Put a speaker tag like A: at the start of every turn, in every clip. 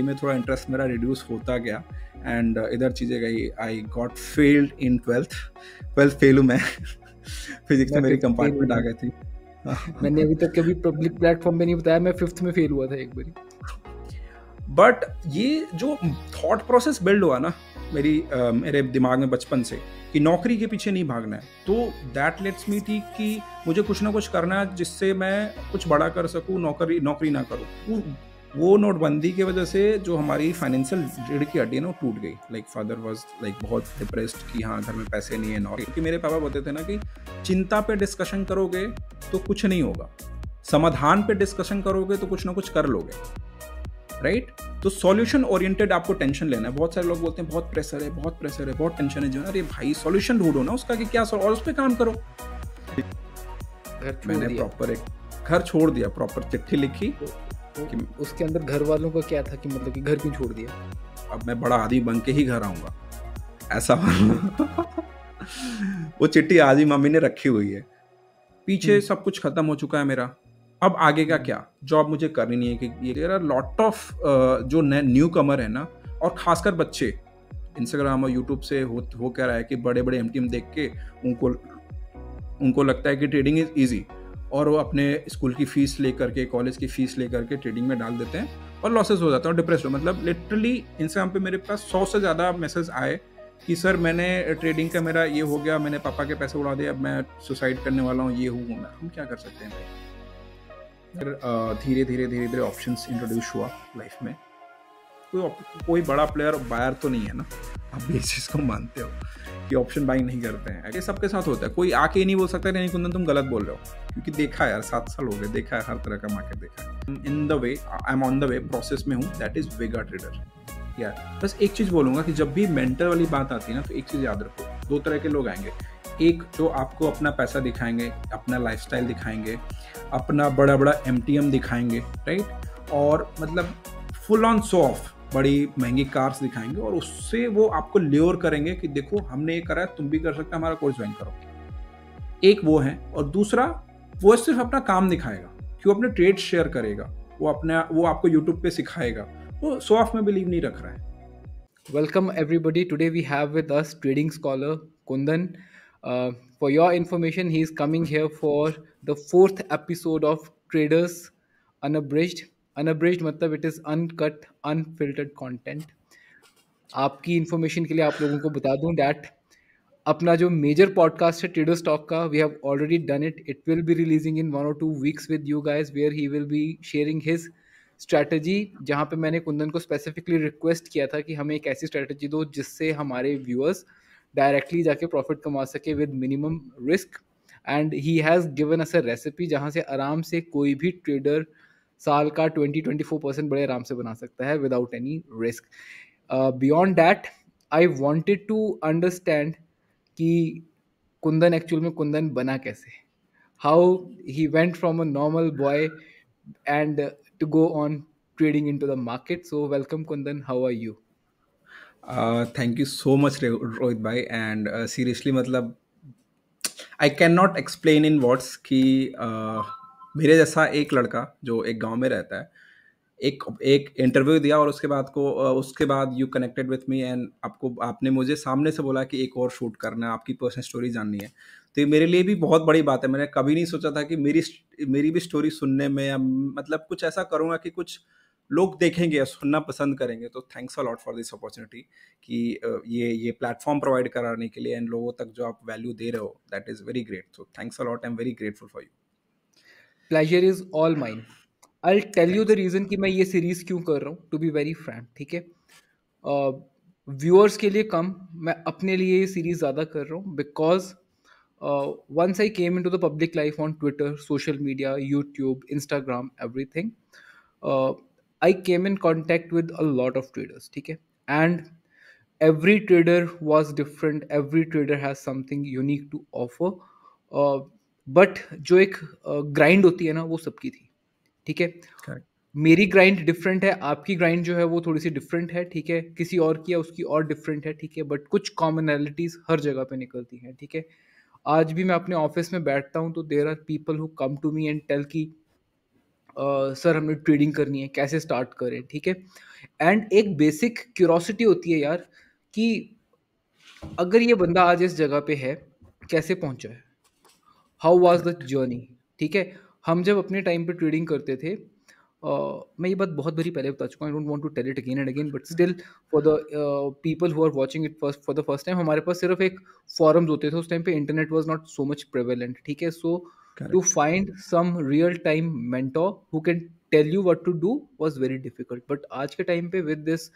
A: में थोड़ा इंटरेस्ट मेरा रिड्यूस होता गया एंड uh, इधर चीज़ें गई I got failed in twelfth twelfth fail हूँ मैं फिजिक्स तो में मेरी कंपार्टमेंट आ गई थी
B: मैंने अभी तक कभी पब्लिक प्लेटफॉर्म पे नहीं बताया मैं फिफ्थ में फेल हुआ था एक बार
A: बट ये जो थॉट प्रोसेस बिल्ड हुआ ना मेरी uh, मेरे दिमाग में बचपन से कि नौकरी के पीछे नहीं भागना है तो दैट लेट्स मी थी कि मुझे कुछ ना कुछ करना है जिससे मैं कुछ बड़ा कर सकूँ नौकरी नौकरी ना करूँ वो नोटबंदी की वजह से जो हमारी फाइनेंशियल रीढ़ की हड्डी है ना वो टूट गई लाइक फादर वॉज लाइक बहुत डिप्रेस्ड कि हाँ घर में पैसे नहीं है नौ क्योंकि मेरे पापा बोलते थे ना कि चिंता पे डिस्कशन करोगे तो कुछ नहीं होगा समाधान पे डिस्कशन करोगे तो कुछ ना कुछ कर लोगे राइट right? तो सॉल्यूशन ओरिएंटेड आपको टेंशन लेना है बहुत सारे लोग बोलते हैं बहुत प्रेशर है बहुत प्रेशर है बहुत टेंशन है जो ना अरे भाई सॉल्यूशन ढूंढो ना उसका कि क्या और उस पर काम करो मैंने प्रॉपर एक घर छोड़ दिया प्रॉपर चिट्ठी लिखी तो कि उसके अंदर
B: घर वालों का क्या था कि मतलब
A: कि घर क्यों छोड़ दिया अब मैं बड़ा आदमी बन के ही घर आऊँगा ऐसा वो चिट्ठी आज ही मम्मी ने रखी हुई है पीछे हम्म। सब कुछ खत्म हो चुका है मेरा अब आगे का हम्म। क्या जॉब मुझे करनी नहीं है कि ये लॉट ऑफ जो नए न्यू कमर है ना और खासकर बच्चे इंस्टाग्राम और यूट्यूब से हो हो कह रहा है कि बड़े बड़े एम देख के उनको उनको लगता है कि ट्रेडिंग इज ईजी और वो अपने स्कूल की फ़ीस ले करके कॉलेज की फ़ीस ले करके ट्रेडिंग में डाल देते हैं और लॉसेस हो जाता है और डिप्रेस हो मतलब लिटरली इंस्टाग्राम पे मेरे पास सौ से ज़्यादा मैसेज आए कि सर मैंने ट्रेडिंग का मेरा ये हो गया मैंने पापा के पैसे उड़ा दिए अब मैं सुसाइड करने वाला हूँ ये हूँ मैं हम क्या कर सकते हैं फिर धीरे धीरे धीरे धीरे ऑप्शन इंट्रोड्यूस हुआ लाइफ में कोई कोई बड़ा प्लेयर बायर तो नहीं है ना आप बेसिस को मानते हो कि ऑप्शन बाइंग नहीं करते हैं ये सबके साथ होता है कोई आके ही नहीं बोल सकता नहीं कुंदन तुम गलत बोल रहे हो क्योंकि देखा है यार सात साल हो गए देखा है हर तरह का मार्केट देखा है in the way I am on the way process में हूँ दैट इज वेगा ट्रेडर यार बस एक चीज़ बोलूँगा कि जब भी मेंटर वाली बात आती है ना तो एक चीज़ याद रखो दो तरह के लोग आएंगे एक जो आपको अपना पैसा दिखाएंगे अपना लाइफ दिखाएंगे अपना बड़ा बड़ा एम दिखाएंगे राइट और मतलब फुल ऑन सो ऑफ बड़ी महंगी कार्स दिखाएंगे और उससे वो आपको ल्योर करेंगे कि देखो हमने ये करा है तुम भी कर सकते हो हमारा कोर्स ज्वाइन करो एक वो है और दूसरा वो सिर्फ अपना काम दिखाएगा कि वो अपने ट्रेड शेयर करेगा वो अपना वो आपको यूट्यूब पे सिखाएगा वो सो ऑफ में बिलीव नहीं रख रहा है welcome everybody today we have with us trading scholar
B: Kundan for your information he is coming here for the fourth episode of traders unabridged unabridged मतलब it is uncut unfiltered content आपकी information के लिए आप लोगों को बता दूं डैट अपना जो मेजर पॉडकास्ट है ट्रेडर स्टॉक का we have already done it it will be releasing in one और two weeks with you guys where he will be sharing his strategy जहाँ पे मैंने कुंदन को स्पेसिफिकली रिक्वेस्ट किया था कि हमें एक ऐसी स्ट्रैटेजी दो जिससे हमारे व्यूअर्स डायरेक्टली जाके प्रॉफिट कमा सके with minimum risk and he has given us a recipe जहाँ से आराम से कोई भी ट्रेडर साल का ट्वेंटी ट्वेंटी फोर परसेंट बड़े आराम से बना सकता है without any risk beyond that I wanted to understand कि कुंदन एक्चुअल में कुंदन बना कैसे how he went from a normal boy and to go on trading into the market so welcome
A: Kundan how are you thank you so much Rohit भाई and seriously मतलब I can not explain in words कि uh, मेरे जैसा एक लड़का जो एक गांव में रहता है एक एक इंटरव्यू दिया और उसके बाद को उसके बाद you connected with me and आपको आपने मुझे सामने से बोला कि एक और शूट करना है आपकी पर्सनल स्टोरी जाननी है तो ये मेरे लिए भी बहुत बड़ी बात है मैंने कभी नहीं सोचा था कि मेरी मेरी भी स्टोरी सुनने में या मतलब कुछ ऐसा करूँगा कि कुछ लोग देखेंगे या सुनना पसंद करेंगे तो thanks a lot for this opportunity कि ये ये प्लेटफॉर्म प्रोवाइड कराने के लिए एंड लोगों तक जो आप वैल्यू दे रहे हो that is very great so thanks a lot I am very grateful for you
B: pleasure is all
A: mind I tell you the reason कि मैं ये सीरीज क्यों कर रहा हूँ टू बी वेरी
B: फ्रेंड ठीक है व्यूअर्स के लिए कम मैं अपने लिए ये सीरीज ज़्यादा कर रहा हूँ because once I came into the public life on Twitter social media YouTube Instagram everything I came in contact with a lot of traders ठीक है and every trader was different every trader has something unique to offer but जो एक grind होती है ना वो सबकी थी ठीक है मेरी ग्राइंड डिफरेंट है आपकी ग्राइंड जो है वो थोड़ी सी डिफरेंट है ठीक है किसी और की है उसकी और डिफरेंट है ठीक है बट कुछ कॉमनैलिटीज हर जगह पे निकलती हैं ठीक है आज भी मैं अपने ऑफिस में बैठता हूँ तो there are people who come to me and tell की सर हमने ट्रेडिंग करनी है कैसे स्टार्ट करें ठीक है एंड एक बेसिक क्यूरोसिटी होती है यार कि अगर ये बंदा आज इस जगह पे है कैसे पहुंचा है हाउ वॉज द जर्नी ठीक है हम जब अपने टाइम पे ट्रेडिंग करते थे uh, मैं ये बात बहुत भरी पहले बता चुका हूँ I don't want to tell it again and again but still for the people who are watching it first for the first time हमारे पास सिर्फ एक फॉरम्स होते थे उस टाइम पे internet was not so much prevalent ठीक है so to find some real time mentor who can tell you what to do was very difficult but आज के टाइम पे with this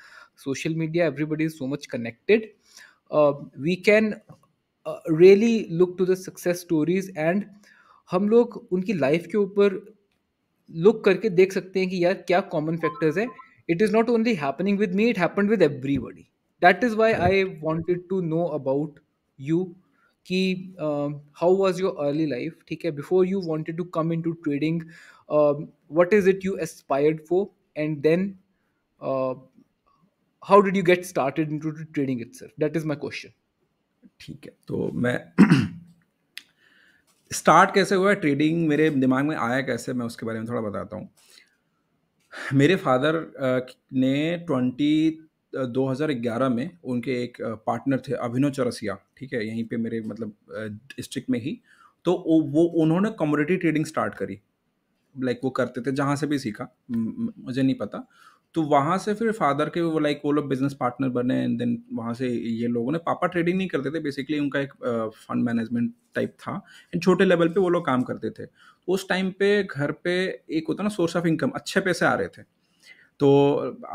B: social media everybody is so much connected we can really look to the success stories and हम लोग उनकी life के ऊपर look करके देख सकते हैं कि यार क्या कॉमन फैक्टर्स है it is not only happening with me it happen with everybody that is why I wanted to know about you कि how was your early life ठीक है before you wanted to come into trading what is it you aspired for and then
A: you get you into trading it sir that is my question ठीक है तो मैं start कैसे हुआ trading मेरे दिमाग में आया कैसे मैं उसके बारे में थोड़ा बताता हूँ मेरे फादर ने ट्वेंटी 2011 में उनके एक पार्टनर थे अभिनव चौरसिया ठीक है यहीं पे मेरे मतलब डिस्ट्रिक्ट में ही तो वो उन्होंने कम्योडिटी ट्रेडिंग स्टार्ट करी लाइक वो करते थे जहाँ से भी सीखा मुझे नहीं पता तो वहाँ से फिर फादर के वो लाइक वो लोग बिजनेस पार्टनर बने एंड देन वहाँ से ये लोगों ने पापा ट्रेडिंग नहीं करते थे बेसिकली उनका एक फंड मैनेजमेंट टाइप था एंड छोटे लेवल पे वो लोग काम करते थे उस टाइम पे घर पे एक होता ना सोर्स ऑफ इनकम अच्छे पैसे आ रहे थे तो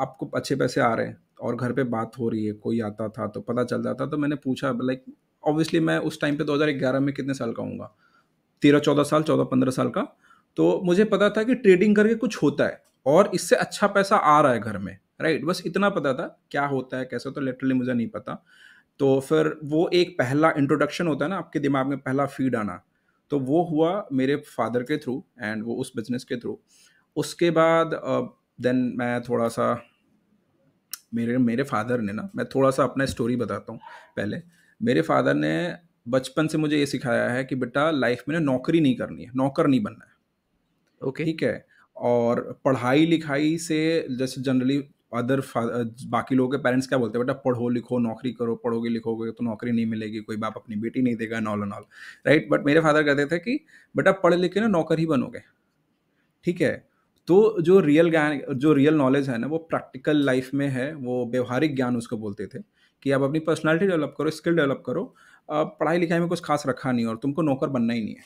A: आपको अच्छे पैसे आ रहे हैं और घर पे बात हो रही है कोई आता था तो पता चल जाता तो मैंने पूछा लाइक ऑब्वियसली मैं उस टाइम पे 2011 में कितने साल का हूँगा तेरह चौदह साल चौदह पंद्रह साल का तो मुझे पता था कि ट्रेडिंग करके कुछ होता है और इससे अच्छा पैसा आ रहा है घर में राइट बस इतना पता था क्या होता है कैसा तो लिटरली मुझे नहीं पता तो फिर वो एक पहला इंट्रोडक्शन होता है ना आपके दिमाग में पहला फीड आना तो वो हुआ मेरे फादर के थ्रू एंड वो उस बिजनेस के थ्रू उसके बाद देन uh, मैं थोड़ा सा मेरे मेरे फादर ने ना मैं थोड़ा सा अपना स्टोरी बताता हूँ पहले मेरे फादर ने बचपन से मुझे ये सिखाया है कि बेटा लाइफ में ना नौकरी नहीं करनी है नौकर नहीं बनना है ओके okay. ठीक है और पढ़ाई लिखाई से जैसे जनरली अदर बाकी लोगों के पेरेंट्स क्या बोलते हैं बेटा पढ़ो लिखो नौकरी करो पढ़ोगे लिखोगे तो नौकरी नहीं मिलेगी कोई बाप अपनी बेटी नहीं देगा नॉल नॉल राइट बट मेरे फादर कहते थे कि बेटा पढ़ लिख के ना नौकर ही बनोगे ठीक है तो जो रियल ज्ञान जो रियल नॉलेज है ना वो प्रैक्टिकल लाइफ में है वो व्यवहारिक ज्ञान उसको बोलते थे कि आप अपनी पर्सनैलिटी डेवलप करो स्किल डेवलप करो पढ़ाई लिखाई में कुछ खास रखा नहीं और तुमको नौकर बनना ही नहीं है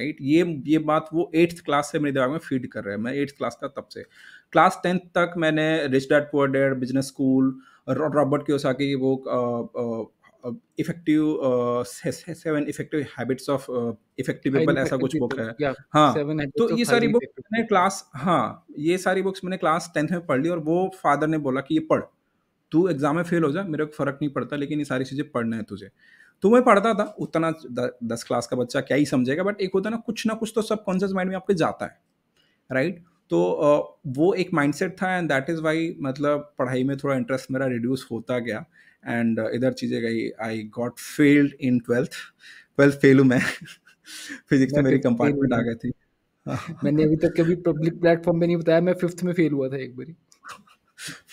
A: राइट ये ये बात वो एट्थ क्लास से मेरे दिमाग में फीड कर रहे हैं मैं एट्थ क्लास का तब से क्लास टेंथ तक मैंने rich dad poor dad business school Robert ओसा की वो effective seven effective habits of effective people ऐसा कुछ बुक है हाँ तो ये सारी बुक मैंने क्लास हाँ ये सारी बुक्स मैंने क्लास टेंथ में पढ़ ली और वो फादर ने बोला कि ये पढ़ तू एग्जाम में फेल हो जा मेरे को फर्क नहीं पड़ता लेकिन ये सारी चीज़ें पढ़ना है तुझे तो मैं पढ़ता था उतना द, दस क्लास का बच्चा क्या ही समझेगा बट एक होता ना कुछ ना कुछ तो सब कॉन्शियस माइंड में आपके जाता है राइट right? तो वो एक माइंडसेट था एंड दैट इज़ वाई मतलब पढ़ाई में थोड़ा इंटरेस्ट मेरा रिड्यूस होता गया एंड इधर चीज़ें गई I got failed in twelfth twelfth fail हूँ मैं फिजिक्स में मेरी कंपार्टमेंट तो आ गई थी
B: मैंने अभी तक कभी पब्लिक प्लेटफॉर्म में नहीं बताया मैं फिफ्थ में फेल हुआ था एक बारी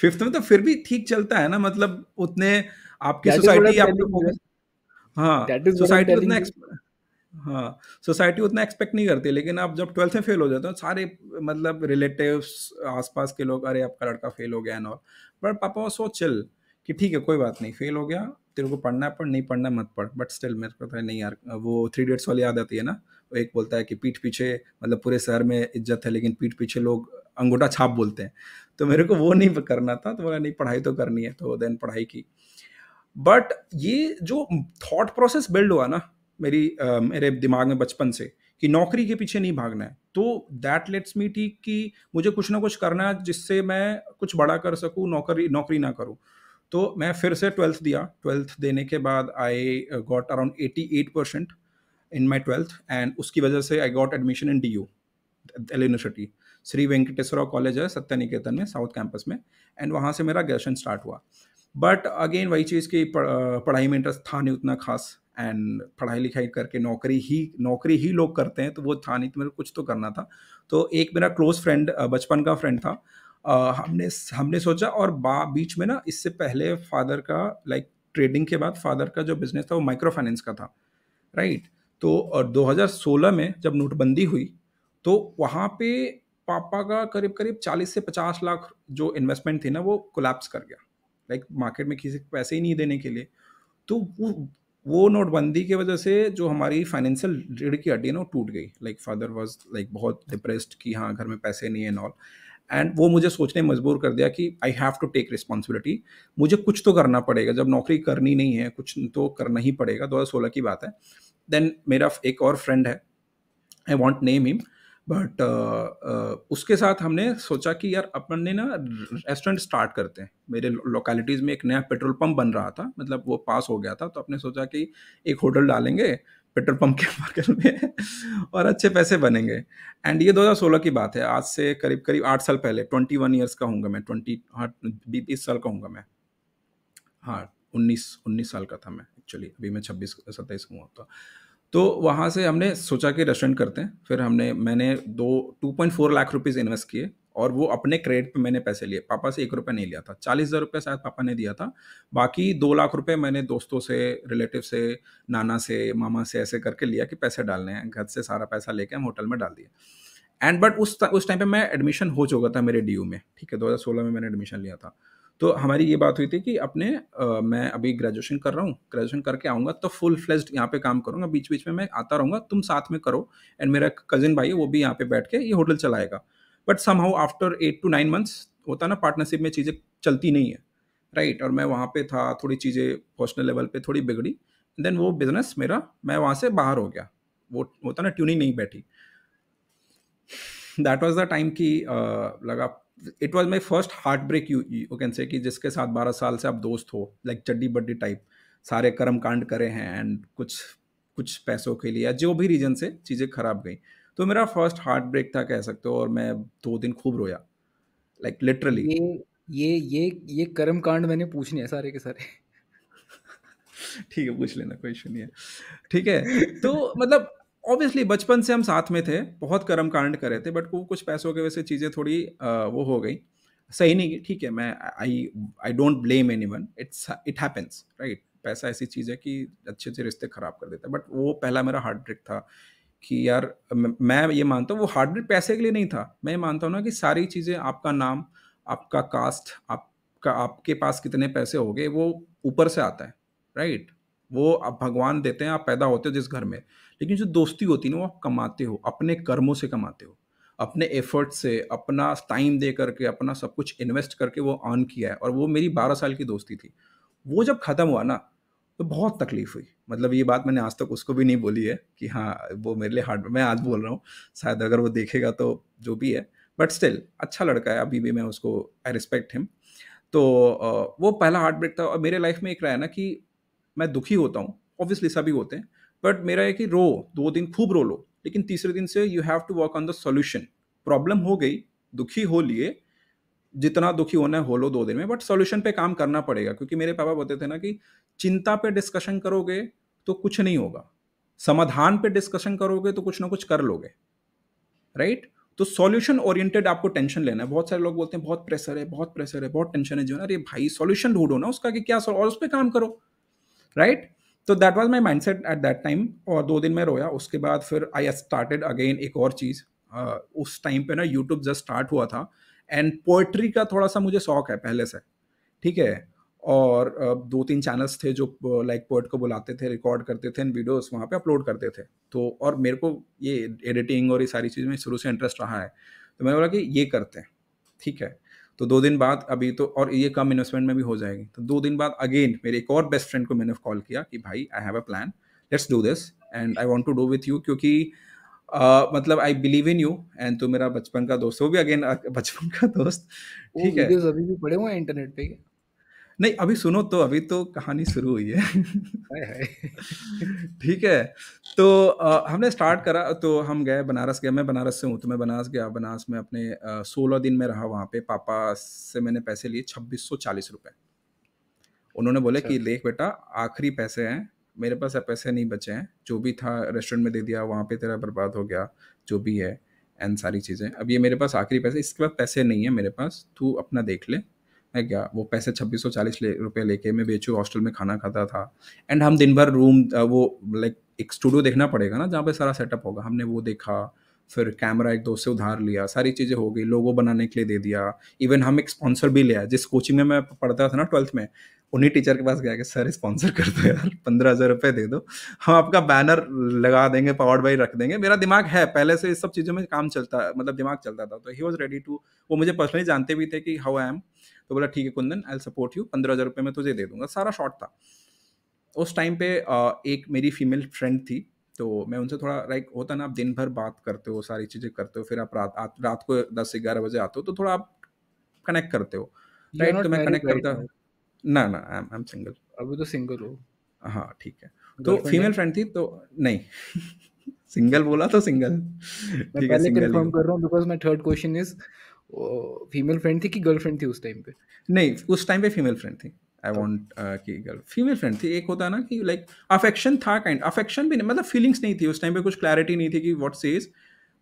A: फिफ्थ में तो फिर भी ठीक चलता है ना मतलब उतने आपकी सोसाइटी आपको हाँ सोसाइटी उतना हाँ सोसाइटी उतना एक्सपेक्ट नहीं करती लेकिन आप जब ट्वेल्थ में फेल हो जाते हो सारे मतलब आस आसपास के लोग अरे आपका लड़का फेल हो गया और बट पापा वो सो चिल कि ठीक है कोई बात नहीं फेल हो गया तेरे को पढ़ना है पढ़ नहीं पढ़ना मत पढ़ बट स्टिल मेरे को पता है नहीं यार वो थ्री डेट्स वाली याद आती है ना वो एक बोलता है कि पीठ पीछे मतलब पूरे शहर में इज्जत है लेकिन पीठ पीछे लोग अंगूठा छाप बोलते हैं तो मेरे को वो नहीं करना था तो बोला नहीं पढ़ाई तो करनी है तो देन पढ़ाई की बट ये जो थॉट प्रोसेस बिल्ड हुआ ना मेरी uh, मेरे दिमाग में बचपन से कि नौकरी के पीछे नहीं भागना है तो दैट लेट्स मी ठीक कि मुझे कुछ ना कुछ करना है जिससे मैं कुछ बड़ा कर सकूँ नौकरी नौकरी ना करूँ तो मैं फिर से ट्वेल्थ दिया ट्वेल्थ देने के बाद I got around eighty eight percent in my twelfth and उसकी वजह से I got admission in D U Delhi university Shri Venkateswara college है सत्यनिकेतन निकेतन में साउथ कैंपस में एंड वहाँ से मेरा ग्रेजुएशन स्टार्ट हुआ बट अगेन वही चीज़ की पढ़ाई में इंटरेस्ट था नहीं उतना खास एंड पढ़ाई लिखाई करके नौकरी ही नौकरी ही लोग करते हैं तो वो था नहीं तो मेरे कुछ तो करना था तो एक मेरा क्लोज फ्रेंड बचपन का फ्रेंड था आ, हमने हमने सोचा और बा बीच में ना इससे पहले फादर का लाइक like, ट्रेडिंग के बाद फादर का जो बिजनेस था वो माइक्रो फाइनेंस का था राइट तो और 2016 में जब नोटबंदी हुई तो वहाँ पे पापा का करीब करीब 40 से 50 लाख जो इन्वेस्टमेंट थी ना वो कोलैप्स कर गया लाइक मार्केट में किसी पैसे ही नहीं देने के लिए तो वो वो नोटबंदी की वजह से जो हमारी फाइनेंशियल रीढ़ की हड्डी है ना टूट गई लाइक फादर वॉज लाइक बहुत डिप्रेस्ड कि हाँ घर में पैसे नहीं है एंड ऑल एंड वो मुझे सोचने मजबूर कर दिया कि I have to take responsibility मुझे कुछ तो करना पड़ेगा जब नौकरी करनी नहीं है कुछ तो करना ही पड़ेगा दो हज़ार सोलह की बात है देन मेरा एक और फ्रेंड है I won't name him but uh, uh, उसके साथ हमने सोचा कि यार अपन ने ना रेस्टोरेंट स्टार्ट करते हैं मेरे लोकेलिटीज़ में एक नया पेट्रोल पंप बन रहा था मतलब वो पास हो गया था तो अपने सोचा कि एक होटल डालेंगे पेट्रोल पंप के मार्केट में और अच्छे पैसे बनेंगे एंड ये 2016 की बात है आज से करीब करीब आठ साल पहले ट्वेंटी वन ईयर्स का हूँगा मैं ट्वेंटी हाँ बीस साल का हूँगा मैं हाँ उन्नीस उन्नीस साल का था मैं एक्चुअली अभी मैं छब्बीस सत्ताईस हूँ तो तो वहाँ से हमने सोचा कि रेस्टोरेंट करते हैं फिर हमने मैंने दो two point four lakh rupees invest किए और वो अपने क्रेडिट पे मैंने पैसे लिए पापा से एक रुपये नहीं लिया था चालीस हज़ार रुपये शायद पापा ने दिया था बाकी दो लाख रुपये मैंने दोस्तों से रिलेटिव से नाना से मामा से ऐसे करके लिया कि पैसे डालने हैं घर से सारा पैसा लेके हम होटल में डाल दिए एंड बट उस उस टाइम पे मैं एडमिशन हो चुका था मेरे डी में ठीक है 2016 में मैंने एडमिशन लिया था तो हमारी ये बात हुई थी कि अपने आ, मैं अभी ग्रेजुएशन कर रहा हूँ ग्रेजुएशन करके आऊँगा तो फुल फ्लेज यहाँ पे काम करूँगा बीच बीच में मैं आता रहूँगा तुम साथ में करो एंड मेरा कज़िन भाई है वो भी यहाँ पे बैठ के ये होटल चलाएगा but somehow after eight to nine months होता ना पार्टनरशिप में चीज़ें चलती नहीं है राइट right? और मैं वहाँ पे था थोड़ी चीज़ें पर्सनल लेवल पे थोड़ी बिगड़ी देन वो बिजनेस मेरा मैं वहाँ से बाहर हो गया वो होता ना ट्यूनिंग नहीं बैठी दैट वॉज द टाइम की लगा it was my first heartbreak you you can say कि जिसके साथ बारह साल से आप दोस्त हो लाइक चड्डी बड्डी टाइप सारे कर्म कांड करे हैं एंड कुछ कुछ पैसों के लिए या जो भी रीजन से चीज़ें खराब गई तो मेरा फर्स्ट हार्ट ब्रेक था कह सकते हो और मैं दो दिन खूब रोया लाइक like, लिटरली ये ये ये ये कर्म कांड मैंने पूछने हैं सारे के सारे ठीक है पूछ लेना कोई इशू नहीं है ठीक है तो मतलब ऑब्वियसली बचपन से हम साथ में थे बहुत कर्म कांड करे थे बट वो कुछ पैसों के वजह से चीज़ें थोड़ी आ, वो हो गई सही नहीं ठीक है मैं I I don't blame anyone it's it happens right पैसा ऐसी चीज़ है कि अच्छे अच्छे रिश्ते ख़राब कर देता है बट वो पहला मेरा हार्ड ट्रिक था कि यार मैं ये मानता हूँ वो हार्ड ट्रिक पैसे के लिए नहीं था मैं ये मानता हूँ ना कि सारी चीज़ें आपका नाम आपका कास्ट आपका आपके पास कितने पैसे हो गए वो ऊपर से आता है राइट वो आप भगवान देते हैं आप पैदा होते हो जिस घर में लेकिन जो दोस्ती होती है ना वो कमाते हो अपने कर्मों से कमाते हो अपने एफर्ट से अपना टाइम दे करके अपना सब कुछ इन्वेस्ट करके वो अर्न किया है और वो मेरी बारह साल की दोस्ती थी वो जब ख़त्म हुआ ना तो बहुत तकलीफ हुई मतलब ये बात मैंने आज तक उसको भी नहीं बोली है कि हाँ वो मेरे लिए हार्ड मैं आज बोल रहा हूँ शायद अगर वो देखेगा तो जो भी है बट स्टिल अच्छा लड़का है अभी भी मैं उसको आई रिस्पेक्ट हिम तो वो पहला हार्ट ब्रेक था और मेरे लाइफ में एक रहा है ना कि मैं दुखी होता हूँ ऑब्वियसली सभी होते हैं बट मेरा है कि रो दो दिन खूब रो लो लेकिन तीसरे दिन से you have to work on the solution problem हो गई दुखी हो लिए जितना दुखी होना है हो लो दो दिन में बट सोल्यूशन पे काम करना पड़ेगा क्योंकि मेरे पापा बोलते थे ना कि चिंता पे डिस्कशन करोगे तो कुछ नहीं होगा समाधान पे डिस्कशन करोगे तो कुछ ना कुछ कर लोगे राइट right? तो सॉल्यूशन ओरिएंटेड आपको टेंशन लेना है बहुत सारे लोग बोलते हैं बहुत प्रेशर है बहुत प्रेशर है बहुत टेंशन है जो ना अरे भाई सॉल्यूशन ढूंढो ना उसका कि क्या और उस पर काम करो राइट right? तो that was my mindset at that time और दो दिन में रोया उसके बाद फिर आई स्टार्टेड अगेन एक और चीज़ uh, उस टाइम पे ना यूट्यूब जस्ट स्टार्ट हुआ था एंड पोइट्री का थोड़ा सा मुझे शौक है पहले से ठीक है और uh, दो तीन चैनल्स थे जो लाइक uh, पोइट like, को बुलाते थे रिकॉर्ड करते थे एंड वहाँ पे अपलोड करते थे तो और मेरे को ये एडिटिंग और ये सारी चीज़ में शुरू से इंटरेस्ट रहा है तो मैंने बोला कि ये करते हैं ठीक है तो दो दिन बाद अभी तो और ये कम इन्वेस्टमेंट में भी हो जाएगी तो दो दिन बाद अगेन मेरे एक और बेस्ट फ्रेंड को मैंने कॉल किया कि भाई I have a plan let's do this and I want to do with you क्योंकि uh, मतलब I believe in you and तो मेरा बचपन का दोस्त वो भी अगेन बचपन का दोस्त ठीक है
B: अभी भी पड़े हुए हैं इंटरनेट पे
A: नहीं अभी सुनो तो अभी तो कहानी शुरू हुई है ठीक है तो आ, हमने स्टार्ट करा तो हम गए बनारस गए मैं बनारस से हूँ तो मैं बनारस गया बनारस में अपने सोलह दिन में रहा वहाँ पे पापा से मैंने पैसे लिए छब्बीस सौ चालीस रुपये उन्होंने बोले अच्छा। कि देख बेटा आखिरी पैसे हैं मेरे पास अब पैसे नहीं बचे हैं जो भी था रेस्टोरेंट में दे दिया वहाँ पे तेरा बर्बाद हो गया जो भी है एंड सारी चीज़ें अब ये मेरे पास आखिरी पैसे इसके बाद पैसे नहीं है मेरे पास तू अपना देख ले है क्या वो पैसे छब्बीस सौ चालीस ले, रुपये लेके मैं बेचू हॉस्टल में खाना खाता था एंड हम दिन भर रूम वो लाइक एक स्टूडियो देखना पड़ेगा ना जहाँ पे सारा सेटअप होगा हमने वो देखा फिर कैमरा एक दोस्त से उधार लिया सारी चीज़ें हो गई लोगो बनाने के लिए दे दिया इवन हम एक स्पॉन्सर भी लिया जिस कोचिंग में मैं पढ़ता था ना ट्वेल्थ में उन्हीं टीचर के पास गया कि सर स्पॉन्सर कर दो यार पंद्रह हज़ार रुपये दे दो हम आपका बैनर लगा देंगे पावर्ड बाई रख देंगे मेरा दिमाग है पहले से इस सब चीज़ों में काम चलता मतलब दिमाग चलता था तो ही वॉज रेडी टू वो मुझे पर्सनली जानते भी थे कि हाउ आई एम तो बोला ठीक है कुंदन आई सपोर्ट यू पंद्रह हज़ार रुपये मैं तुझे दे दूंगा सारा शॉर्ट था उस टाइम पे एक मेरी फीमेल फ्रेंड थी तो मैं उनसे थोड़ा लाइक होता ना आप दिन भर बात करते हो सारी चीज़ें करते हो फिर आप रात रात को दस से ग्यारह बजे आते हो तो थोड़ा आप कनेक्ट करते हो
B: राइट तो मैं कनेक्ट करता हूँ
A: ना ना आई एम सिंगल अभी तो सिंगल हो हाँ ठीक है तो फीमेल फ्रेंड थी तो नहीं सिंगल बोला तो सिंगल मैं पहले कंफर्म कर रहा हूं because my third question is female friend थी कि गर्लफ्रेंड थी उस टाइम पे नहीं उस टाइम पे फीमेल फ्रेंड थी आई वॉन्ट तो uh, कि गर्ल फीमेल फ्रेंड थी एक होता ना कि लाइक अफेक्शन था काइंड अफेक्शन भी नहीं मतलब फीलिंग्स नहीं थी उस टाइम पे कुछ क्लैरिटी नहीं थी कि वॉट सेज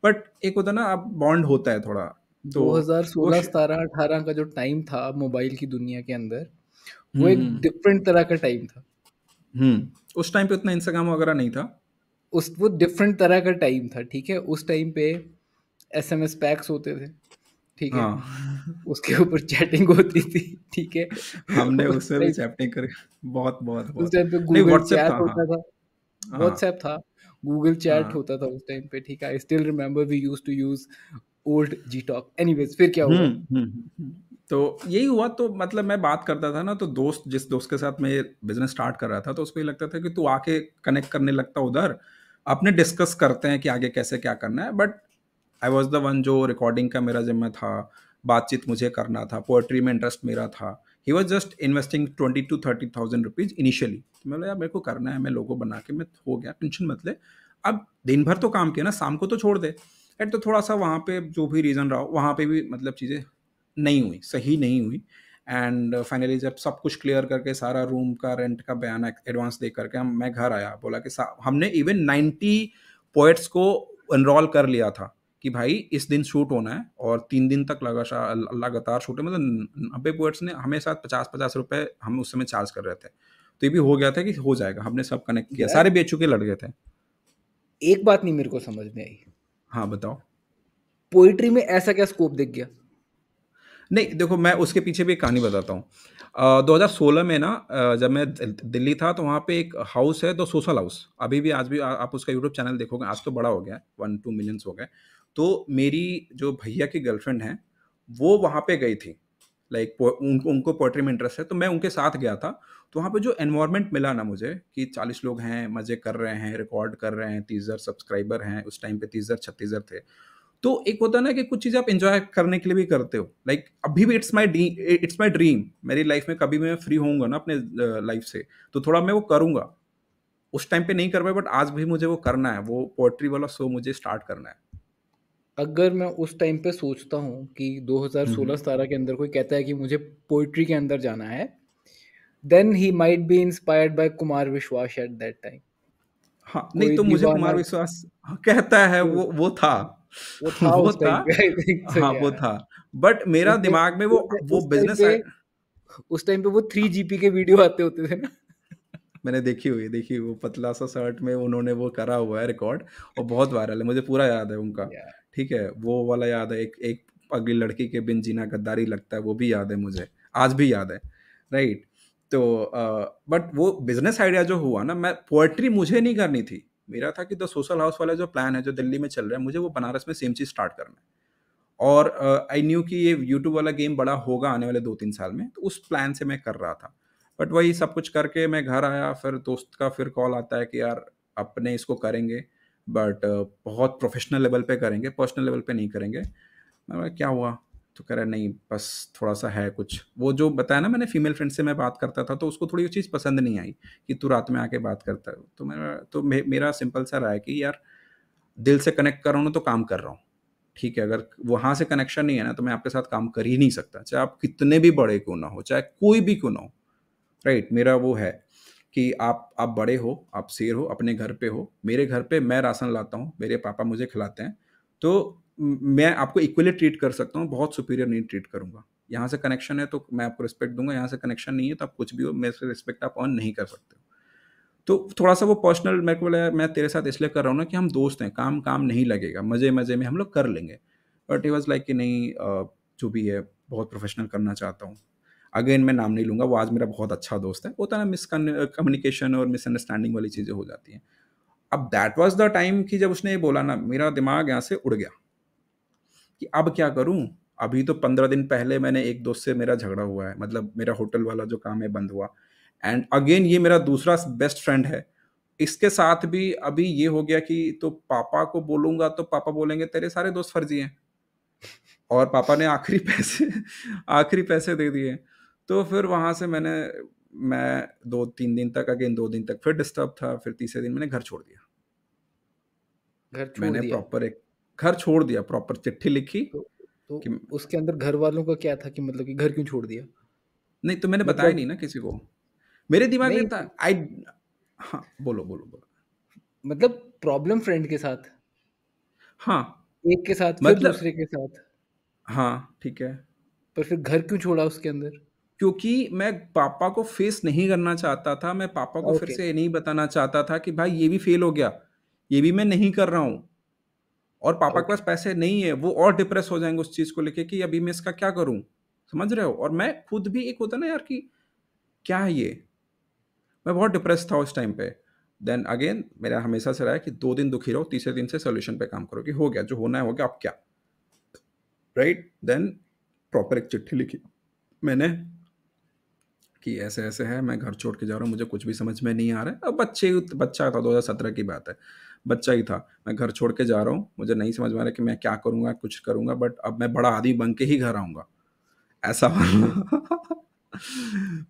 A: बट एक होता ना आप बॉन्ड होता है थोड़ा तो दो हजार सोलह
B: सतारह अठारह का जो टाइम था मोबाइल की दुनिया के अंदर वो एक डिफरेंट हम्म। तरह का टाइम था हम्म उस टाइम पे उतना इंस्टाग्राम वगैरह नहीं था उस वो डिफरेंट तरह का टाइम था ठीक है उस टाइम पे एस एम एस पैक्स होते थे ठीक है हाँ। उसके ऊपर चैटिंग होती थी ठीक है हमने उससे भी
A: चैटिंग करी बहुत बहुत, उस टाइम पे गूगल चैट होता हाँ।
B: था व्हाट्सएप था गूगल चैट हाँ। होता था उस टाइम पे ठीक है I still remember we used to use old G talk anyways फिर क्या हुआ हम्म,
A: हम्म, हम्म, तो यही हुआ तो मतलब मैं बात करता था ना तो दोस्त जिस दोस्त के साथ मैं बिजनेस स्टार्ट कर रहा था तो उसको ये लगता था कि तू आके कनेक्ट करने लगता उधर अपने डिस्कस करते हैं कि आगे कैसे क्या करना है but I was the one जो रिकॉर्डिंग का मेरा जिम्मा था बातचीत मुझे करना था पोएट्री में इंटरेस्ट मेरा था he was just investing twenty two thirty thousand rupees initially तो मैं यार मेरे को करना है मैं लोगों बना के मैं हो गया टेंशन मत ले अब दिन भर तो काम किया ना शाम को तो छोड़ दे एट तो थोड़ा सा वहाँ पे जो भी रीज़न रहा वहाँ पे भी मतलब चीज़ें नहीं हुई सही नहीं हुई एंड फाइनली जब सब कुछ क्लियर करके सारा रूम का रेंट का बयान एडवांस दे करके हम मैं घर आया बोला कि हमने इवन नाइन्टी पोइट्स को इनरोल कर लिया था कि भाई इस दिन शूट होना है और तीन दिन तक लगातार लगातार शूट है मतलब नब्बे पोएट्स ने हमें साथ पचास पचास रुपये हम उस समय चार्ज कर रहे थे तो ये भी हो गया था कि हो जाएगा हमने सब कनेक्ट किया सारे बेच चुके लड़ गए थे एक बात नहीं मेरे को समझ में आई हाँ बताओ
B: पोइट्री में ऐसा क्या स्कोप दिख गया
A: नहीं देखो मैं उसके पीछे भी एक कहानी बताता हूँ दो हज़ार सोलह में ना जब मैं दिल्ली था तो वहाँ पे एक हाउस है दो सोशल हाउस अभी भी आज भी आ, आप उसका यूट्यूब चैनल देखोगे आज तो बड़ा हो गया वन टू मिलियंस हो गए तो मेरी जो भैया की गर्लफ्रेंड हैं वो वहाँ पे गई थी लाइक उन, उनको पोट्री में इंटरेस्ट है तो मैं उनके साथ गया था तो वहाँ पे जो एनवायरनमेंट मिला ना मुझे कि चालीस लोग हैं मज़े कर रहे हैं रिकॉर्ड कर रहे हैं तीस हज़ार सब्सक्राइबर हैं उस टाइम पे तीस हज़ार छत्तीस हज़ार थे तो एक होता है ना कि कुछ चीज़ें आप इन्जॉय करने के लिए भी करते हो लाइक like, अभी भी it's my D it's my dream मेरी लाइफ में कभी भी मैं फ्री होऊंगा ना अपने लाइफ से तो थोड़ा मैं वो करूँगा उस टाइम पे नहीं कर पाया बट आज भी मुझे वो करना है वो पोइट्री वाला शो मुझे स्टार्ट करना है अगर मैं
B: उस टाइम पे सोचता हूँ कि 2016-17 हम्म। के अंदर कोई कहता है कि मुझे पोइट्री के अंदर जाना है then he might be inspired by Kumar Vishwas at that time
A: हाँ नहीं तो मुझे कुमार विश्वास कहता है वो वो था वो था वो था हाँ वो था बट मेरा दिमाग में वो वो बिजनेस उस
B: टाइम पे वो थ्री जीपी
A: के वीडियो आते होते थे ना मैंने देखी हुई देखी वो पतला सा शर्ट में उन्होंने वो करा हुआ है रिकॉर्ड और बहुत वायरल है मुझे पूरा याद है उनका ठीक है वो वाला याद है एक एक अगली लड़की के बिन जीना गद्दारी लगता है वो भी याद है मुझे आज भी याद है राइट तो बट वो बिजनेस आइडिया जो हुआ ना मैं पोएट्री मुझे नहीं करनी थी मेरा था कि द सोशल हाउस वाला जो प्लान है जो दिल्ली में चल रहा है मुझे वो बनारस में सेम चीज़ स्टार्ट करना है और आई न्यू कि ये यूट्यूब वाला गेम बड़ा होगा आने वाले दो तीन साल में तो उस प्लान से मैं कर रहा था बट वही सब कुछ करके मैं घर आया फिर दोस्त का फिर कॉल आता है कि यार अपने इसको करेंगे बट uh, बहुत प्रोफेशनल लेवल पे करेंगे पर्सनल लेवल पे नहीं करेंगे मैं क्या हुआ तो कह रहा नहीं बस थोड़ा सा है कुछ वो जो बताया ना मैंने फीमेल फ्रेंड से मैं बात करता था तो उसको थोड़ी चीज़ पसंद नहीं आई कि तू रात में आके बात करता है तो मेरा तो मे, मेरा सिंपल सा रहा है कि यार दिल से कनेक्ट कर रहा हूँ ना तो काम कर रहा हूँ ठीक है अगर वहाँ से कनेक्शन नहीं है ना तो मैं आपके साथ काम कर ही नहीं सकता चाहे आप कितने भी बड़े क्यों ना हो चाहे कोई भी क्यों ना हो राइट मेरा वो है कि आप आप बड़े हो आप शेर हो अपने घर पे हो मेरे घर पे मैं राशन लाता हूँ मेरे पापा मुझे खिलाते हैं तो मैं आपको इक्वली ट्रीट कर सकता हूँ बहुत सुपीरियर नहीं ट्रीट करूँगा यहाँ से कनेक्शन है तो मैं आपको रिस्पेक्ट दूंगा यहाँ से कनेक्शन नहीं है तो आप कुछ भी हो मेरे से रिस्पेक्ट आप ऑन नहीं कर सकते तो थोड़ा सा वो पर्सनल मेरे को बोला मैं तेरे साथ इसलिए कर रहा हूँ ना कि हम दोस्त हैं काम काम नहीं लगेगा मज़े मज़े में हम लोग कर लेंगे बट ही वॉज लाइक कि नहीं जो भी है बहुत प्रोफेशनल करना चाहता हूँ अगेन मैं नाम नहीं लूँगा वो आज मेरा बहुत अच्छा दोस्त है होता ना मिस कम्युनिकेशन और मिसअंडरस्टैंडिंग वाली चीज़ें हो जाती हैं अब दैट वॉज द टाइम कि जब उसने ये बोला ना मेरा दिमाग यहाँ से उड़ गया कि अब क्या करूँ अभी तो पंद्रह दिन पहले मैंने एक दोस्त से मेरा झगड़ा हुआ है मतलब मेरा होटल वाला जो काम है बंद हुआ एंड अगेन ये मेरा दूसरा बेस्ट फ्रेंड है इसके साथ भी अभी ये हो गया कि तो पापा को बोलूँगा तो पापा बोलेंगे तेरे सारे दोस्त फर्जी हैं और पापा ने आखिरी पैसे आखिरी पैसे दे दिए तो फिर वहाँ से मैंने मैं दो तीन दिन तक अगेन दो दिन तक फिर डिस्टर्ब था फिर तीसरे दिन मैंने घर छोड़ दिया
B: घर छोड़ मैंने प्रॉपर
A: एक घर छोड़ दिया प्रॉपर चिट्ठी लिखी तो, तो कि उसके अंदर घर वालों का
B: क्या था कि मतलब कि घर
A: क्यों छोड़ दिया नहीं तो मैंने मतलब... बताया नहीं ना किसी को मेरे दिमाग में था
B: आई हाँ बोलो बोलो बोलो मतलब प्रॉब्लम फ्रेंड के साथ हाँ एक के साथ मतलब दूसरे के साथ हाँ ठीक है पर फिर घर क्यों
A: छोड़ा उसके अंदर क्योंकि मैं पापा को फेस नहीं करना चाहता था मैं पापा को फिर से ये नहीं बताना चाहता था कि भाई ये भी फेल हो गया ये भी मैं नहीं कर रहा हूँ और पापा के पास पैसे नहीं है वो और डिप्रेस हो जाएंगे उस चीज़ को लेके कि अभी मैं इसका क्या करूँ समझ रहे हो और मैं खुद भी एक होता ना यार कि क्या है ये मैं बहुत डिप्रेस था उस टाइम पे देन अगेन मेरा हमेशा से रहा है कि दो दिन दुखी रहो तीसरे दिन से सोल्यूशन पे काम करो कि हो गया जो होना है हो गया अब क्या राइट देन प्रॉपर एक चिट्ठी लिखी मैंने कि ऐसे ऐसे है मैं घर छोड़ के जा रहा हूँ मुझे कुछ भी समझ में नहीं आ रहा है अब बच्चे बच्चा था दो की बात है बच्चा ही था मैं घर छोड़ के जा रहा हूँ मुझे नहीं समझ में आ रहा कि मैं क्या करूँगा कुछ करूँगा बट अब मैं बड़ा आदमी बन के ही घर आऊँगा ऐसा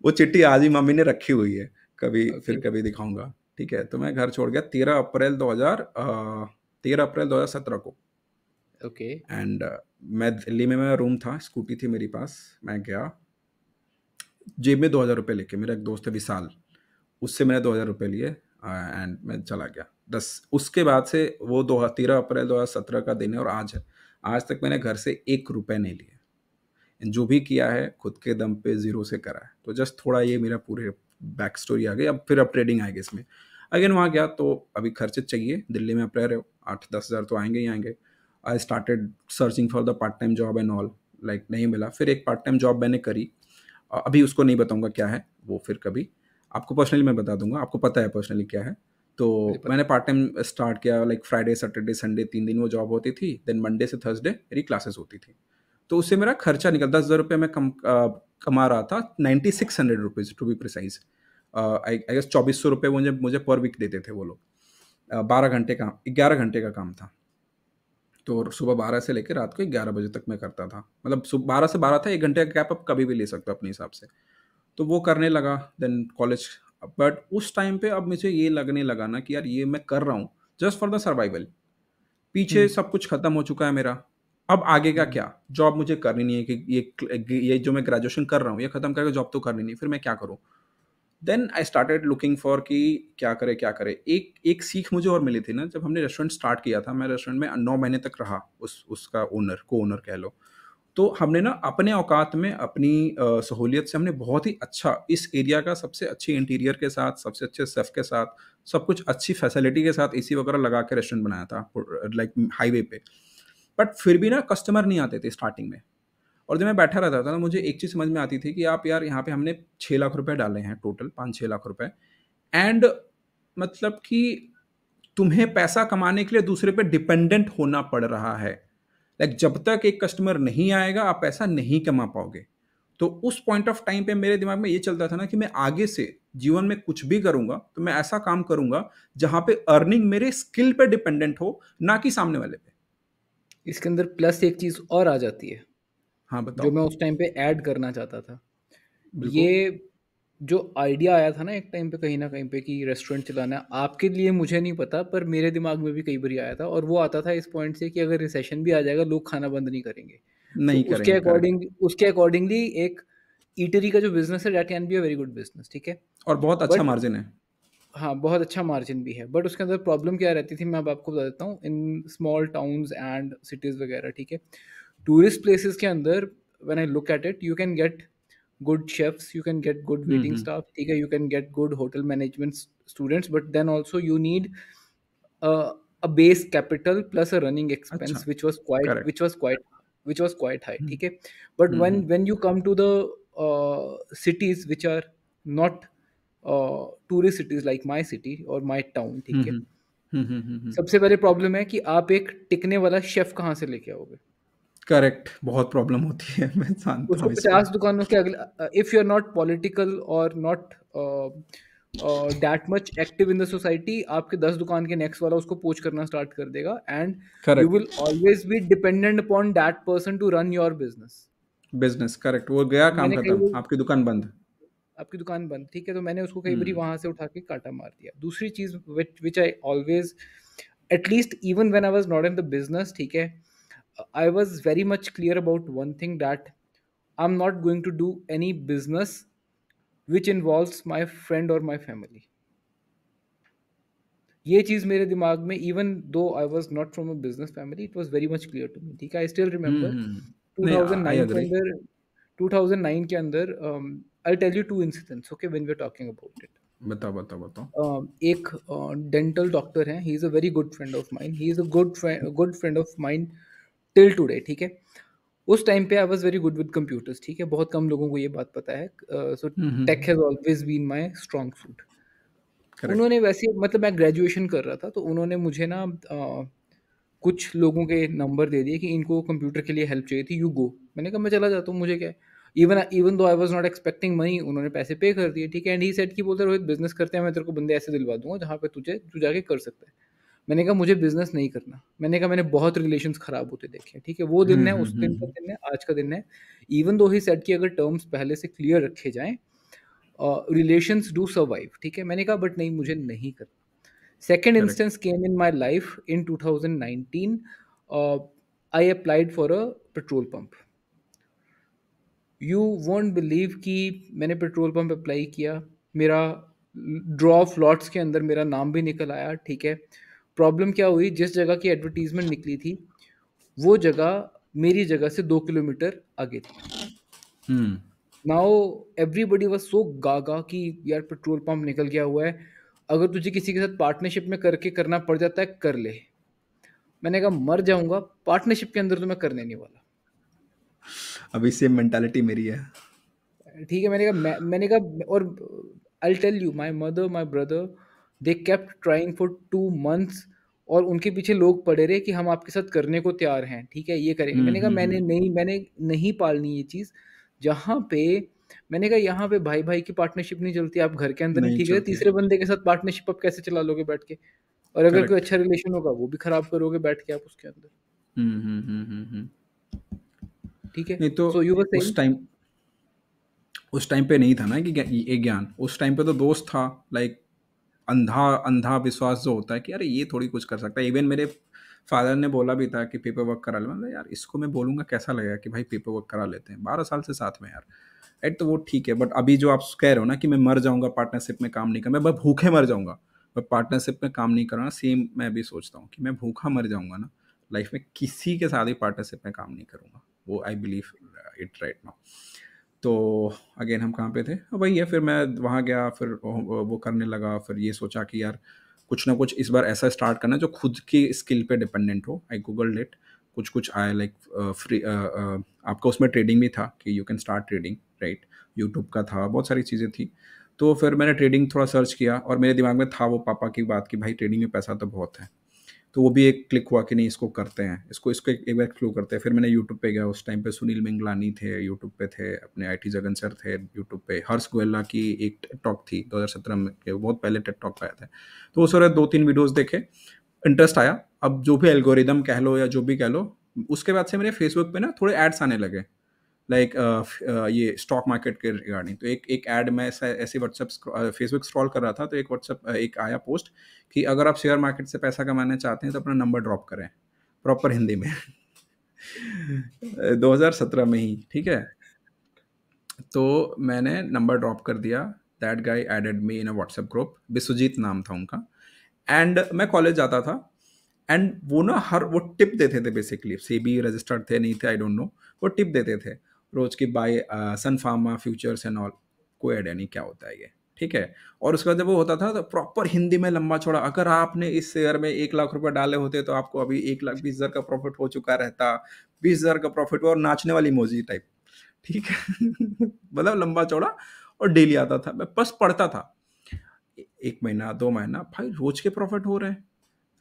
A: वो चिट्ठी आज ही मम्मी ने रखी हुई है कभी okay. फिर कभी दिखाऊंगा ठीक है तो मैं घर छोड़ गया तेरह अप्रैल दो हज़ार तेरह अप्रैल दो हज़ार सत्रह को ओके okay. एंड uh, मैं दिल्ली में मेरा रूम था स्कूटी थी मेरे पास मैं गया जेब में दो हज़ार रुपये लेके मेरा एक दोस्त है विशाल उससे मैंने दो हज़ार रुपये लिए एंड मैं चला गया दस उसके बाद से वो दो तेरह अप्रैल दो हज़ार सत्रह का दिन है और आज है आज तक मैंने घर से एक रुपये नहीं लिए जो भी किया है खुद के दम पे ज़ीरो से करा है तो जस्ट थोड़ा ये मेरा पूरे बैक स्टोरी आ गई अब फिर अब ट्रेडिंग आएगी इसमें अगेन वहाँ गया तो अभी खर्चे चाहिए दिल्ली में आप रह रहे हो आठ दस हज़ार तो आएंगे ही आएंगे I started searching for the part time job and all like नहीं मिला फिर एक पार्ट टाइम जॉब मैंने करी अभी उसको नहीं बताऊंगा क्या है वो फिर कभी आपको पर्सनली मैं बता दूंगा आपको पता है पर्सनली क्या है तो मैंने पार्ट टाइम स्टार्ट किया लाइक फ्राइडे सैटरडे संडे तीन दिन वो जॉब होती थी देन मंडे से थर्सडे मेरी क्लासेस होती थी तो उससे मेरा खर्चा निकल दस हज़ार रुपये मैं कम आ, कमा रहा था ninety six hundred rupees to be precise I guess चौबीस सौ रुपये मुझे मुझे पर वीक देते थे वो लोग बारह घंटे का ग्यारह घंटे का काम था तो सुबह बारह से लेकर रात को ग्यारह बजे तक मैं करता था मतलब सुबह बारह से बारह था एक घंटे का गैप आप कभी भी ले सकते हो अपने हिसाब से तो वो करने लगा देन कॉलेज बट उस टाइम पे अब मुझे ये लगने लगा ना कि यार ये मैं कर रहा हूँ जस्ट फॉर द सर्वाइवल पीछे हम्म। सब कुछ खत्म हो चुका है मेरा अब आगे का हम्म। क्या जॉब मुझे करनी नहीं है कि ये ये जो मैं ग्रेजुएशन कर रहा हूँ ये खत्म करके जॉब तो करनी नहीं फिर मैं क्या करूँ then I started looking for कि क्या करे क्या करे एक एक सीख मुझे और मिली थी ना जब हमने रेस्टोरेंट स्टार्ट किया था मैं रेस्टोरेंट में नौ महीने तक रहा उस उसका ओनर को ओनर कह लो तो हमने ना अपने औकात में अपनी सहूलियत से हमने बहुत ही अच्छा इस एरिया का सबसे अच्छे इंटीरियर के साथ सबसे अच्छे सेफ के साथ सब कुछ अच्छी फैसिलिटी के साथ सी वगैरह लगा के रेस्टोरेंट बनाया था लाइक हाईवे पे बट फिर भी ना कस्टमर नहीं आते थे स्टार्टिंग में और जब मैं बैठा रहता था ना तो मुझे एक चीज़ समझ में आती थी कि आप यार यहाँ पे हमने छः लाख रुपए डाले हैं टोटल पाँच छः लाख रुपए एंड मतलब कि तुम्हें पैसा कमाने के लिए दूसरे पे डिपेंडेंट होना पड़ रहा है लाइक like, जब तक एक कस्टमर नहीं आएगा आप पैसा नहीं कमा पाओगे तो उस पॉइंट ऑफ टाइम पे मेरे दिमाग में ये चलता था ना कि मैं आगे से जीवन में कुछ भी करूंगा तो मैं ऐसा काम करूंगा जहां पे अर्निंग मेरे स्किल पे डिपेंडेंट हो ना कि सामने वाले पे इसके अंदर प्लस एक चीज
B: और आ जाती है हाँ बताओ जो मैं उस टाइम पे ऐड करना चाहता था ये जो आइडिया आया था ना एक टाइम पे कहीं ना कहीं पे कि रेस्टोरेंट चलाना है आपके लिए मुझे नहीं पता पर मेरे दिमाग में भी कई बार आया था और वो आता था इस पॉइंट से कि अगर रिसेशन भी आ जाएगा लोग खाना बंद नहीं करेंगे नहीं तो उसके अकॉर्डिंग उसके अकॉर्डिंगली एक ईटरी का जो बिजनेस है that can be a very good business ठीक है और बहुत अच्छा मार्जिन है हाँ बहुत अच्छा मार्जिन भी है बट उसके अंदर प्रॉब्लम क्या रहती थी मैं अब आपको बता देता हूँ in small towns and cities वगैरह ठीक है टूरिस्ट प्लेसेस के अंदर when I look at it you can get good chefs you can get good waiting staff ठीक है you can get good hotel management students but then also you need a base capital plus a running expense which was quite which was quite which was quite high ठीक है but when when you come to the cities which are not tourist cities like my city और my town ठीक है mm-hmm. Mm-hmm. Mm-hmm. सबसे पहले problem है कि आप एक टिकने वाला शेफ कहाँ से लेके आओगे
A: करेक्ट बहुत प्रॉब्लम होती है मैं जानता हूँ
B: दुकानों के अगले if you are not political और not that much active in the society आपके दस दुकान के नेक्स्ट वाला उसको पोच करना स्टार्ट कर देगा and you will always be dependent upon that person to run your business
A: business correct वो गया काम खत्म आपकी दुकान बंद
B: आपकी दुकान बंद ठीक है तो मैंने उसको कई बार हम्म। वहां से उठा के काटा मार दिया दूसरी चीज which which I always at least even when I was not in the business ठीक है I was very much clear about one thing that I'm not going to do any business which involves my friend or my family. ये चीज़ मेरे दिमाग में even though I was not from a business family it was very much clear to me ठीक है I still remember
A: 2009 के अंदर
B: 2009 के अंदर I tell you two incidents okay when we are talking about it
A: बताओ बताओ बताओ
B: एक डेंटल डॉक्टर हैं he is a very good friend of mine he is a good good friend of mine till today ठीक है उस time पे I was very good with computers ठीक है बहुत कम लोगों को ये बात पता है so tech has always been my strong suit उन्होंने वैसे मतलब मैं ग्रेजुएशन कर रहा था तो उन्होंने मुझे ना uh, कुछ लोगों के नंबर दे दिए कि इनको कंप्यूटर के लिए हेल्प चाहिए थी यू गो मैंने कहा मैं चला जाता हूँ मुझे क्या even even though I was not expecting money उन्होंने पैसे पे कर दिए ठीक है एंड ही सेट की बोलते रोहित बिजनेस करते हैं मैं तेरे को बंदे ऐसे दिलवा दूंगा जहाँ पे तुझे तू जाके कर सकता है मैंने कहा मुझे बिजनेस नहीं करना मैंने कहा मैंने बहुत रिलेशन खराब होते देखे ठीक है वो दिन हम्म, है हम्म, उस दिन हम्म। का दिन है आज का दिन है इवन दो ही सेट की अगर टर्म्स पहले से क्लियर रखे जाए रिलेशन डू सर्वाइव ठीक है मैंने कहा बट नहीं मुझे नहीं करना second instance came in my life in two thousand nineteen I applied for a petrol pump you won't believe कि मैंने पेट्रोल पम्प अप्लाई किया मेरा ड्रॉ ऑफ लॉट्स के अंदर मेरा नाम भी निकल आया ठीक है प्रॉब्लम क्या हुई जिस जगह की एडवर्टीज़मेंट निकली थी वो जगह मेरी जगह से दो किलोमीटर आगे थी now everybody was so gaga कि यार पेट्रोल पंप निकल गया हुआ है अगर तुझे किसी के साथ पार्टनरशिप में करके
A: करना पड़ जाता
B: है कर ले मैंने कहा मर जाऊंगा पार्टनरशिप के अंदर तो मैं करने नहीं वाला
A: अभी सेम मेंटालिटी मेरी है
B: ठीक है मैंने कहा मैं, मैंने कहा और I tell you my mother my brother they kept trying for two months और उनके पीछे लोग पड़े रहे कि हम आपके साथ करने को तैयार हैं ठीक है ये करेंगे मैंने हम्म, कहा हम्म, मैंने हम्म। नहीं मैंने नहीं पालनी ये चीज़ जहाँ पे मैंने कहा यहाँ पे भाई भाई की पार्टनरशिप नहीं चलती आप घर के अंदर नहीं ठीक है तीसरे बंदे के साथ पार्टनरशिप आप कैसे चला लोगे बैठ के और अगर कोई अच्छा रिलेशन होगा वो भी खराब करोगे बैठ के आप उसके अंदर
A: ठीक है नहीं तो so उस टाइम उस टाइम पे नहीं था ना कि ये ज्ञान उस टाइम पे तो दोस्त था लाइक अंधा अंधा विश्वास जो होता है कि अरे ये थोड़ी कुछ कर सकता है इवन मेरे फादर ने बोला भी था कि पेपर वर्क करा ले मतलब यार इसको मैं बोलूँगा कैसा लगेगा कि भाई पेपर वर्क करा लेते हैं बारह साल से साथ में यार एट तो वो ठीक है बट अभी जो आप कह रहे हो ना कि मैं मर जाऊँगा पार्टनरशिप में काम नहीं कर मैं बस भूखे मर जाऊँगा बट पार्टनरशिप में काम नहीं करूँगा सेम मैं अभी सोचता हूँ कि मैं भूखा मर जाऊँगा ना लाइफ में किसी के साथ ही पार्टनरशिप में काम नहीं करूँगा वो I believe it right now तो अगेन हम कहाँ पे थे वही है फिर मैं वहाँ गया फिर वो करने लगा फिर ये सोचा कि यार कुछ ना कुछ इस बार ऐसा स्टार्ट करना जो खुद की स्किल पे डिपेंडेंट हो आई गूगल डेट कुछ कुछ आया लाइक फ्री आपका उसमें ट्रेडिंग भी था कि you can start trading right YouTube का था बहुत सारी चीज़ें थी तो फिर मैंने ट्रेडिंग थोड़ा सर्च किया और मेरे दिमाग में था वो पापा की बात कि भाई ट्रेडिंग में पैसा तो बहुत है तो वो भी एक क्लिक हुआ कि नहीं इसको करते हैं इसको इसको एक, एक बार एक्सप्लोर करते हैं फिर मैंने यूट्यूब पे गया उस टाइम पे सुनील मिंगलानी थे यूट्यूब पे थे अपने टी जगन सर थे यूट्यूब पे हर्ष गोयला की एक टॉक थी 2017 में बहुत पहले टेट टॉक आया था तो वो सारे दो तीन वीडियोज़ देखे इंटरेस्ट आया अब जो भी एल्गोरिदम कह लो या जो भी कह लो उसके बाद से मेरे फेसबुक पे ना थोड़े एड्स आने लगे लाइक uh, uh, ये स्टॉक मार्केट के रिगार्डिंग तो एक एक ऐड मैं ऐसे व्हाट्सएप फेसबुक स्क्रॉल कर रहा था तो एक व्हाट्सएप uh, एक आया पोस्ट कि अगर आप शेयर मार्केट से पैसा कमाना चाहते हैं तो अपना नंबर ड्रॉप करें प्रॉपर हिंदी में 2017 में ही ठीक है तो मैंने नंबर ड्रॉप कर दिया that guy added me in a WhatsApp group Vishwajeet नाम था उनका एंड मैं कॉलेज जाता था एंड वो ना हर वो टिप देते थे बेसिकली से रजिस्टर्ड थे नहीं थे आई डोंट नो वो टिप देते थे रोज की buy Sun Pharma futures and all कोई आइडिया नहीं क्या होता है ये ठीक है और उसके बाद जब वो होता था तो प्रॉपर हिंदी में लंबा छोड़ा अगर आपने इस शेयर में एक लाख रुपए डाले होते तो आपको अभी एक लाख बीस हज़ार का प्रॉफिट हो चुका रहता बीस हज़ार का प्रॉफिट और नाचने वाली मोजी टाइप ठीक है मतलब लंबा चौड़ा और डेली आता था मैं बस पढ़ता था एक महीना दो महीना भाई रोज के प्रॉफिट हो रहे हैं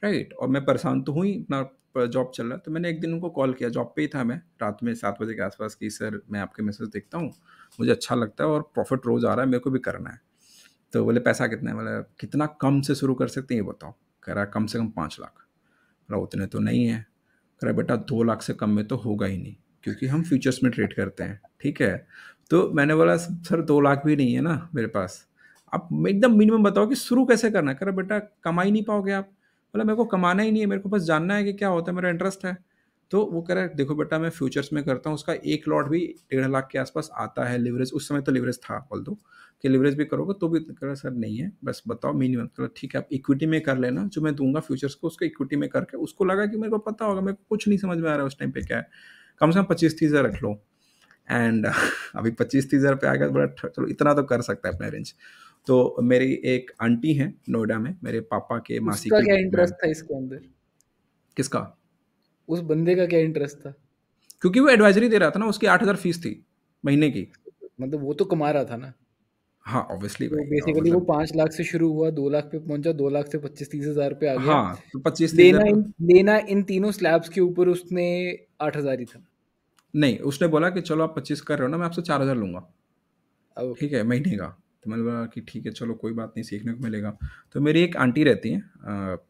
A: राइट और मैं परेशान तो हूँ ही अपना जॉब चल रहा तो मैंने एक दिन उनको कॉल किया जॉब पे ही था मैं रात में सात बजे के आसपास कि सर मैं आपके मैसेज देखता हूँ मुझे अच्छा लगता है और प्रॉफिट रोज़ आ रहा है मेरे को भी करना है तो बोले पैसा कितना है बोला कितना कम से शुरू कर सकते हैं ये बताओ कह रहा कम से कम पाँच लाख बोला उतने तो नहीं है कह रहा बेटा दो लाख से कम में तो होगा ही नहीं क्योंकि हम फ्यूचर्स में ट्रेड करते हैं ठीक है तो मैंने बोला सर दो लाख भी नहीं है ना मेरे पास आप एकदम मिनिमम बताओ कि शुरू कैसे करना है कह रहा बेटा कमा ही नहीं पाओगे आप बोला मेरे को कमाना ही नहीं है मेरे को बस जानना है कि क्या होता है मेरा इंटरेस्ट है तो वो कह रहा है देखो बेटा मैं फ्यूचर्स में करता हूँ उसका एक लॉट भी डेढ़ लाख के आसपास आता है लिवरेज उस समय तो लिवरेज था बोल दो कि लिवरेज भी करोगे तो भी तो कह रहा सर नहीं है बस बताओ मिनिमम कह ठीक है आप इक्विटी में कर लेना जो मैं दूंगा फ्यूचर्स को उसको इक्विटी में करके उसको लगा कि मेरे को पता होगा मेरे को कुछ नहीं समझ में आ रहा है उस टाइम पे क्या है कम से कम पच्चीस तीस रख लो एंड अभी पच्चीस तीस हज़ार पे आ गया बोला चलो इतना तो कर सकता है अपना रेंज तो मेरी एक आंटी है नोएडा में मेरे पापा के मासी का क्या
B: इंटरेस्ट था इसके अंदर किसका उस बंदे का क्या इंटरेस्ट था
A: क्योंकि वो एडवाइजरी दे रहा था ना उसकी आठ हज़ार फीस थी महीने की
B: मतलब वो तो कमा रहा था ना
A: हाँ ऑब्वियसली तो बेसिकली
B: वो पांच लाख से शुरू हुआ दो लाख पे पहुंचा दो लाख से पच्चीस तीस हजार पे आ गया हाँ, तो पच्चीस लेना लेना इन तीनों स्लैब्स के ऊपर उसने आठ हजार ही था
A: नहीं उसने बोला कि चलो आप पच्चीस कर रहे हो ना मैं आपसे चार हजार लूंगा ठीक है महीने का तो मैंने बोला कि ठीक है चलो कोई बात नहीं सीखने को मिलेगा तो मेरी एक आंटी रहती हैं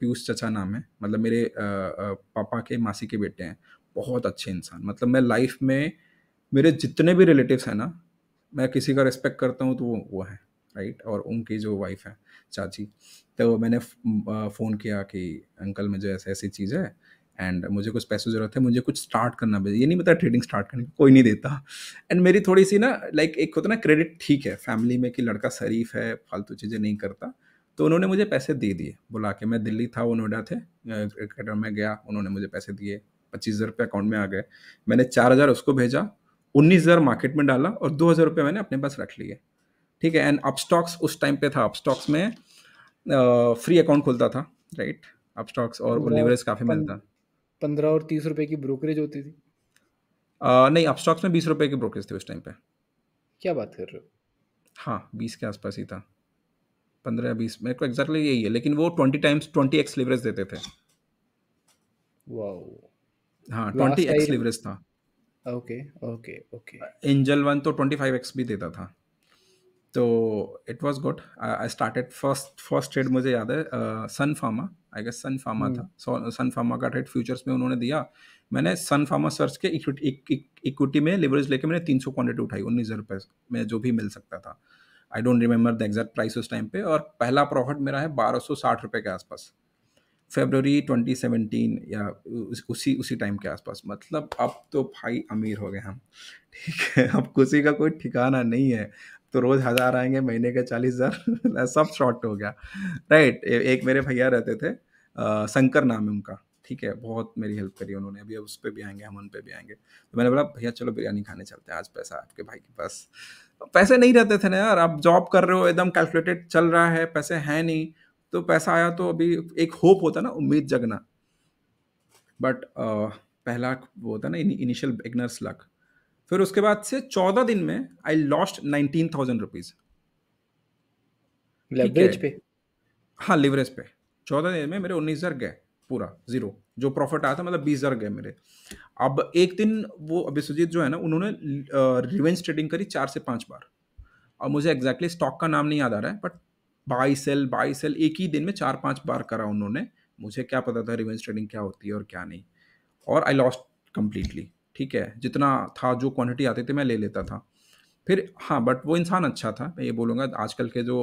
A: पीयूष चचा नाम है मतलब मेरे पापा के मासी के बेटे हैं बहुत अच्छे इंसान मतलब मैं लाइफ में मेरे जितने भी रिलेटिव्स हैं ना मैं किसी का रिस्पेक्ट करता हूँ तो वो वो है राइट और उनकी जो वाइफ है चाची तो मैंने फ़ोन किया कि अंकल मुझे ऐसी ऐसी चीज़ है एंड मुझे कुछ पैसों ज़रूरत है मुझे कुछ स्टार्ट करना पड़ेगा ये नहीं पता ट्रेडिंग स्टार्ट करने की कोई नहीं देता एंड मेरी थोड़ी सी ना लाइक like, एक होता ना क्रेडिट ठीक है फैमिली में कि लड़का शरीफ है फालतू चीज़ें नहीं करता तो उन्होंने मुझे पैसे दे दिए बुला के मैं दिल्ली था वो नोएडा थे क्रिकेटर में गया उन्होंने मुझे पैसे दिए पच्चीस हज़ार रुपये अकाउंट में आ गए मैंने चार हज़ार उसको भेजा उन्नीस हज़ार मार्केट में डाला और दो हज़ार रुपये मैंने अपने पास रख लिए ठीक है एंड अपस्टॉक्स उस टाइम पे था अपस्टॉक्स में फ्री अकाउंट खुलता था राइट अपस्टॉक्स और लेवरेज काफ़ी मिलता
B: पंद्रह और तीस रुपए की ब्रोकरेज होती थी
A: आ, नहीं अब स्टॉक्स में बीस रुपए की ब्रोकरेज थी उस टाइम पे
B: क्या बात कर रहे हो
A: हाँ बीस के आसपास ही था पंद्रह या बीस मेरे को एग्जैक्टली exactly यही है लेकिन वो twenty times twenty x leverage देते थे हाँ ट्वेंटी एक्स लिवरेज था
B: okay okay okay
A: Angel One तो ट्वेंटी फाइव एक्स भी देता था तो it was good I started first first trade मुझे याद है सन फार्मा आई गेस सन फार्मा था सन फार्मा का ट्रेड फ्यूचर्स में उन्होंने दिया मैंने सन फार्मा सर्च के इक्विटी e, e, में लेवरेज लेके मैंने तीन सौ क्वान्टिटी उठाई उन्नीस हज़ार रुपये में जो भी मिल सकता था I don't remember the exact price उस टाइम पे और पहला प्रॉफिट मेरा है बारह सौ साठ रुपये के आसपास फेबररी सेवनटीन या उसी उसी टाइम के आसपास मतलब अब तो भाई अमीर हो गए हम ठीक है अब किसी का कोई ठिकाना नहीं है तो रोज हज़ार आएंगे महीने के चालीस हज़ार सब शॉर्ट हो गया राइट एक मेरे भैया रहते थे आ, शंकर नाम है उनका ठीक है बहुत मेरी हेल्प करी उन्होंने अभी उस पर भी आएंगे हम उन पर भी आएंगे तो मैंने बोला भैया चलो बिरयानी खाने चलते हैं आज पैसा आपके भाई के पास तो पैसे नहीं रहते थे ना यार आप जॉब कर रहे हो एकदम कैलकुलेटेड चल रहा है पैसे हैं नहीं तो पैसा आया तो अभी एक होप होता ना उम्मीद जगना बट पहला वो होता ना इनिशियल बिगनर्स लक फिर उसके बाद से चौदह दिन में I lost nineteen thousand rupees पे हाँ लिवरेज पे चौदह दिन में मेरे उन्नीस हज़ार गए पूरा जीरो जो प्रॉफिट आया था मतलब बीस हज़ार गए मेरे अब एक दिन वो अभिसुजीत जो है ना उन्होंने रिवेंज ट्रेडिंग करी चार से पाँच बार और मुझे एग्जैक्टली स्टॉक का नाम नहीं याद आ रहा है but buy sell buy sell एक ही दिन में चार पाँच बार करा उन्होंने मुझे क्या पता था रिवेंज ट्रेडिंग क्या होती है और क्या नहीं और आई लॉस्ट कम्प्लीटली ठीक है जितना था जो क्वांटिटी आती थी मैं ले लेता था फिर हाँ बट वो इंसान अच्छा था मैं ये बोलूँगा आजकल के जो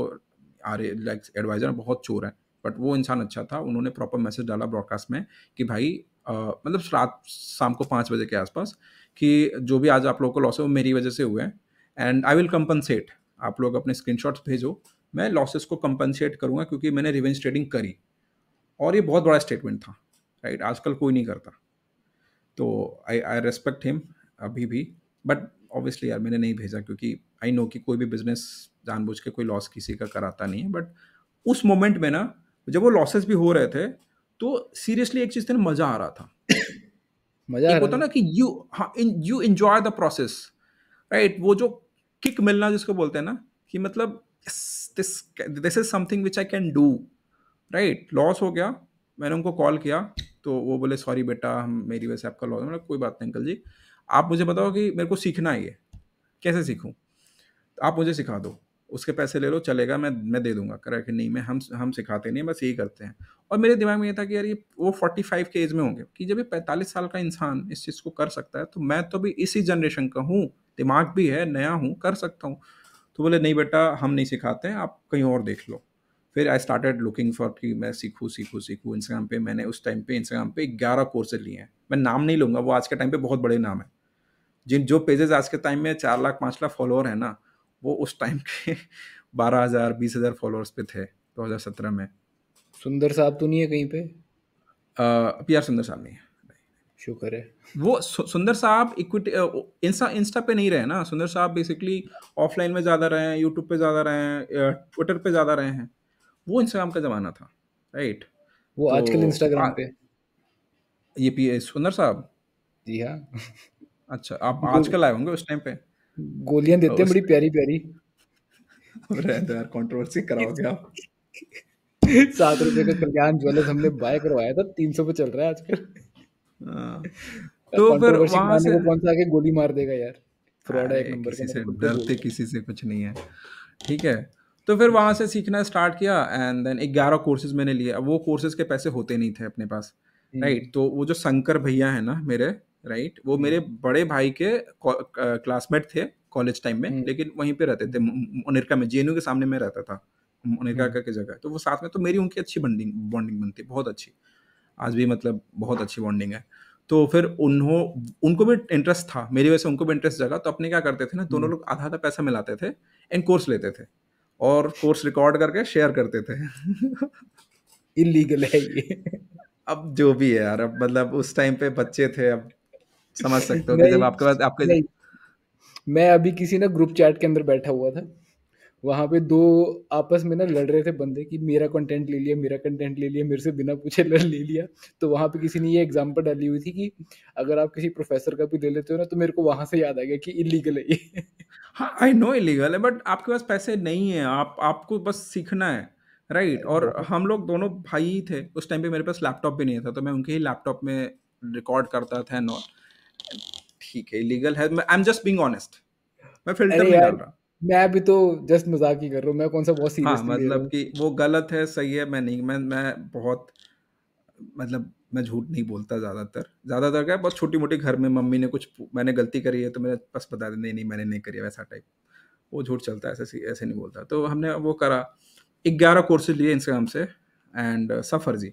A: आ रहे लाइक एडवाइज़र बहुत चोर हैं बट वो इंसान अच्छा था उन्होंने प्रॉपर मैसेज डाला ब्रॉडकास्ट में कि भाई आ, मतलब रात शाम को पाँच बजे के आसपास कि जो भी आज आप लोगों को लॉस है वो मेरी वजह से हुए हैं एंड आई विल कंपनसेट आप लोग अपने स्क्रीन भेजो मैं लॉसेस को कंपनसेट करूँगा क्योंकि मैंने रिवेंज ट्रेडिंग करी और ये बहुत बड़ा स्टेटमेंट था राइट आजकल कोई नहीं करता तो आई आई रेस्पेक्ट हिम अभी भी बट ऑब्वियसली यार मैंने नहीं भेजा क्योंकि आई नो कि कोई भी बिजनेस जानबूझ के कोई लॉस किसी का कराता नहीं है बट उस मोमेंट में ना जब वो लॉसेस भी हो रहे थे तो सीरियसली एक चीज़ थे ना मज़ा आ रहा था मज़ा एक होता ना कि यू हाँ you enjoy the process right वो जो किक मिलना जिसको बोलते हैं ना कि मतलब this this is something which I can do right loss हो गया मैंने उनको कॉल किया तो वो बोले सॉरी बेटा हम मेरी वजह से आपका लॉस मतलब कोई बात नहीं अंकल जी आप मुझे बताओ कि मेरे को सीखना ही है कैसे सीखूँ तो आप मुझे सिखा दो उसके पैसे ले लो चलेगा मैं मैं दे दूंगा करा कि नहीं मैं हम हम सिखाते नहीं बस यही करते हैं और मेरे दिमाग में ये था कि यार ये वो फोर्टी फाइव के एज में होंगे कि जब ये पैंतालीस साल का इंसान इस चीज़ को कर सकता है तो मैं तो भी इसी जनरेशन का हूँ दिमाग भी है नया हूँ कर सकता हूँ तो बोले नहीं बेटा हम नहीं सिखाते हैं आप कहीं और देख लो फिर आई स्टार्टेड लुकिंग फॉर कि मैं सीखूँ सीखूँ सीखूँ इंस्टाग्राम पे मैंने उस टाइम पे इंस्टाग्राम पे ग्यारह कोर्सेज लिए हैं मैं नाम नहीं लूँगा वो आज के टाइम पे बहुत बड़े नाम है जिन जो पेजेस आज के टाइम में चार लाख पाँच लाख फॉलोअर हैं ना वो उस टाइम के बारह हज़ार बीस हज़ार फॉलोअर्स पे थे दो हज़ार सत्रह में सुंदर साहब तो नहीं है कहीं पे पी आर सुंदर साहब नहीं है शुक्र है वो सु, सुंदर साहब इक्विटी इंस्टा इंस्टा पे नहीं रहे ना सुंदर साहब बेसिकली ऑफलाइन में ज़्यादा रहे हैं यूट्यूब पे ज़्यादा रहे हैं ट्विटर पे ज़्यादा रहे हैं वो इंस्टाग्राम का ज़माना था राइट वो तो, आजकल इंस्टाग्राम पे ये पी सुंदर साहब जी हाँ अच्छा आप आजकल आए होंगे उस टाइम पे
B: गोलियां देते हैं तो बड़ी प्यारी प्यारी यार कंट्रोवर्सी कराओगे आप सात रुपए का कल्याण ज्वेलर्स हमने बाय करवाया था तीन सौ पे चल रहा है आजकल
A: हाँ। तो फिर वहां से कौन सा आके गोली मार देगा यार फ्रॉड है एक नंबर से डरते किसी से कुछ नहीं है ठीक है तो फिर वहाँ से सीखना स्टार्ट किया एंड देन ग्यारह कोर्सेज मैंने लिए अब वो कोर्सेज के पैसे होते नहीं थे अपने पास राइट हम्म। तो वो जो शंकर भैया है ना मेरे राइट वो हम्म। मेरे बड़े भाई के क्लासमेट थे कॉलेज टाइम में हम्म। लेकिन वहीं पे रहते थे उनिरका में जे के सामने में रहता था उनिरका का की जगह तो वो साथ में तो मेरी उनकी अच्छी बॉन्डिंग बॉन्डिंग बनती बहुत अच्छी आज भी मतलब बहुत अच्छी बॉन्डिंग है तो फिर उन्हों उनको भी इंटरेस्ट था मेरी वजह से उनको भी इंटरेस्ट जगा तो अपने क्या करते थे ना दोनों लोग आधा आधा पैसा मिलाते थे एंड कोर्स लेते थे और कोर्स रिकॉर्ड करके शेयर करते थे इलीगल है ये अब जो भी है यार अब मतलब उस टाइम पे बच्चे थे अब समझ सकते हो जब आपके पास आपके
B: मैं अभी किसी ना ग्रुप चैट के अंदर बैठा हुआ था वहाँ पे दो आपस में ना लड़ रहे थे बंदे कि मेरा कंटेंट ले लिया मेरा कंटेंट ले लिया मेरे से बिना पूछे लड़ ले लिया तो वहाँ पे किसी ने ये एग्जांपल डाली हुई थी कि अगर आप किसी प्रोफेसर का भी ले लेते हो ना तो मेरे को वहाँ से याद आ गया कि इलीगल है ये
A: हाँ आई नो इलीगल है बट आपके पास पैसे नहीं है आप आपको बस सीखना है राइट right? और हम लोग दोनों भाई थे उस टाइम पे मेरे पास लैपटॉप भी नहीं था तो मैं उनके ही लैपटॉप में रिकॉर्ड करता था नॉट ठीक है इलीगल है I am just being honest मैं फिल्टर नहीं डाल रहा
B: मैं भी तो जस्ट मजाक ही कर रहा हूँ मैं कौन सा बहुत सीरियस हाँ मतलब
A: कि वो गलत है सही है मैं नहीं मैं मैं बहुत मतलब मैं झूठ नहीं बोलता ज़्यादातर ज़्यादातर क्या बहुत छोटी मोटी घर में मम्मी ने कुछ मैंने गलती करी है तो मेरे बस बता दें नहीं नहीं मैंने नहीं करी वैसा टाइप वो झूठ चलता है ऐसे ऐसे नहीं बोलता तो हमने वो करा ग्यारह कोर्सेज लिए इंस्टाग्राम से एंड uh, सफर जी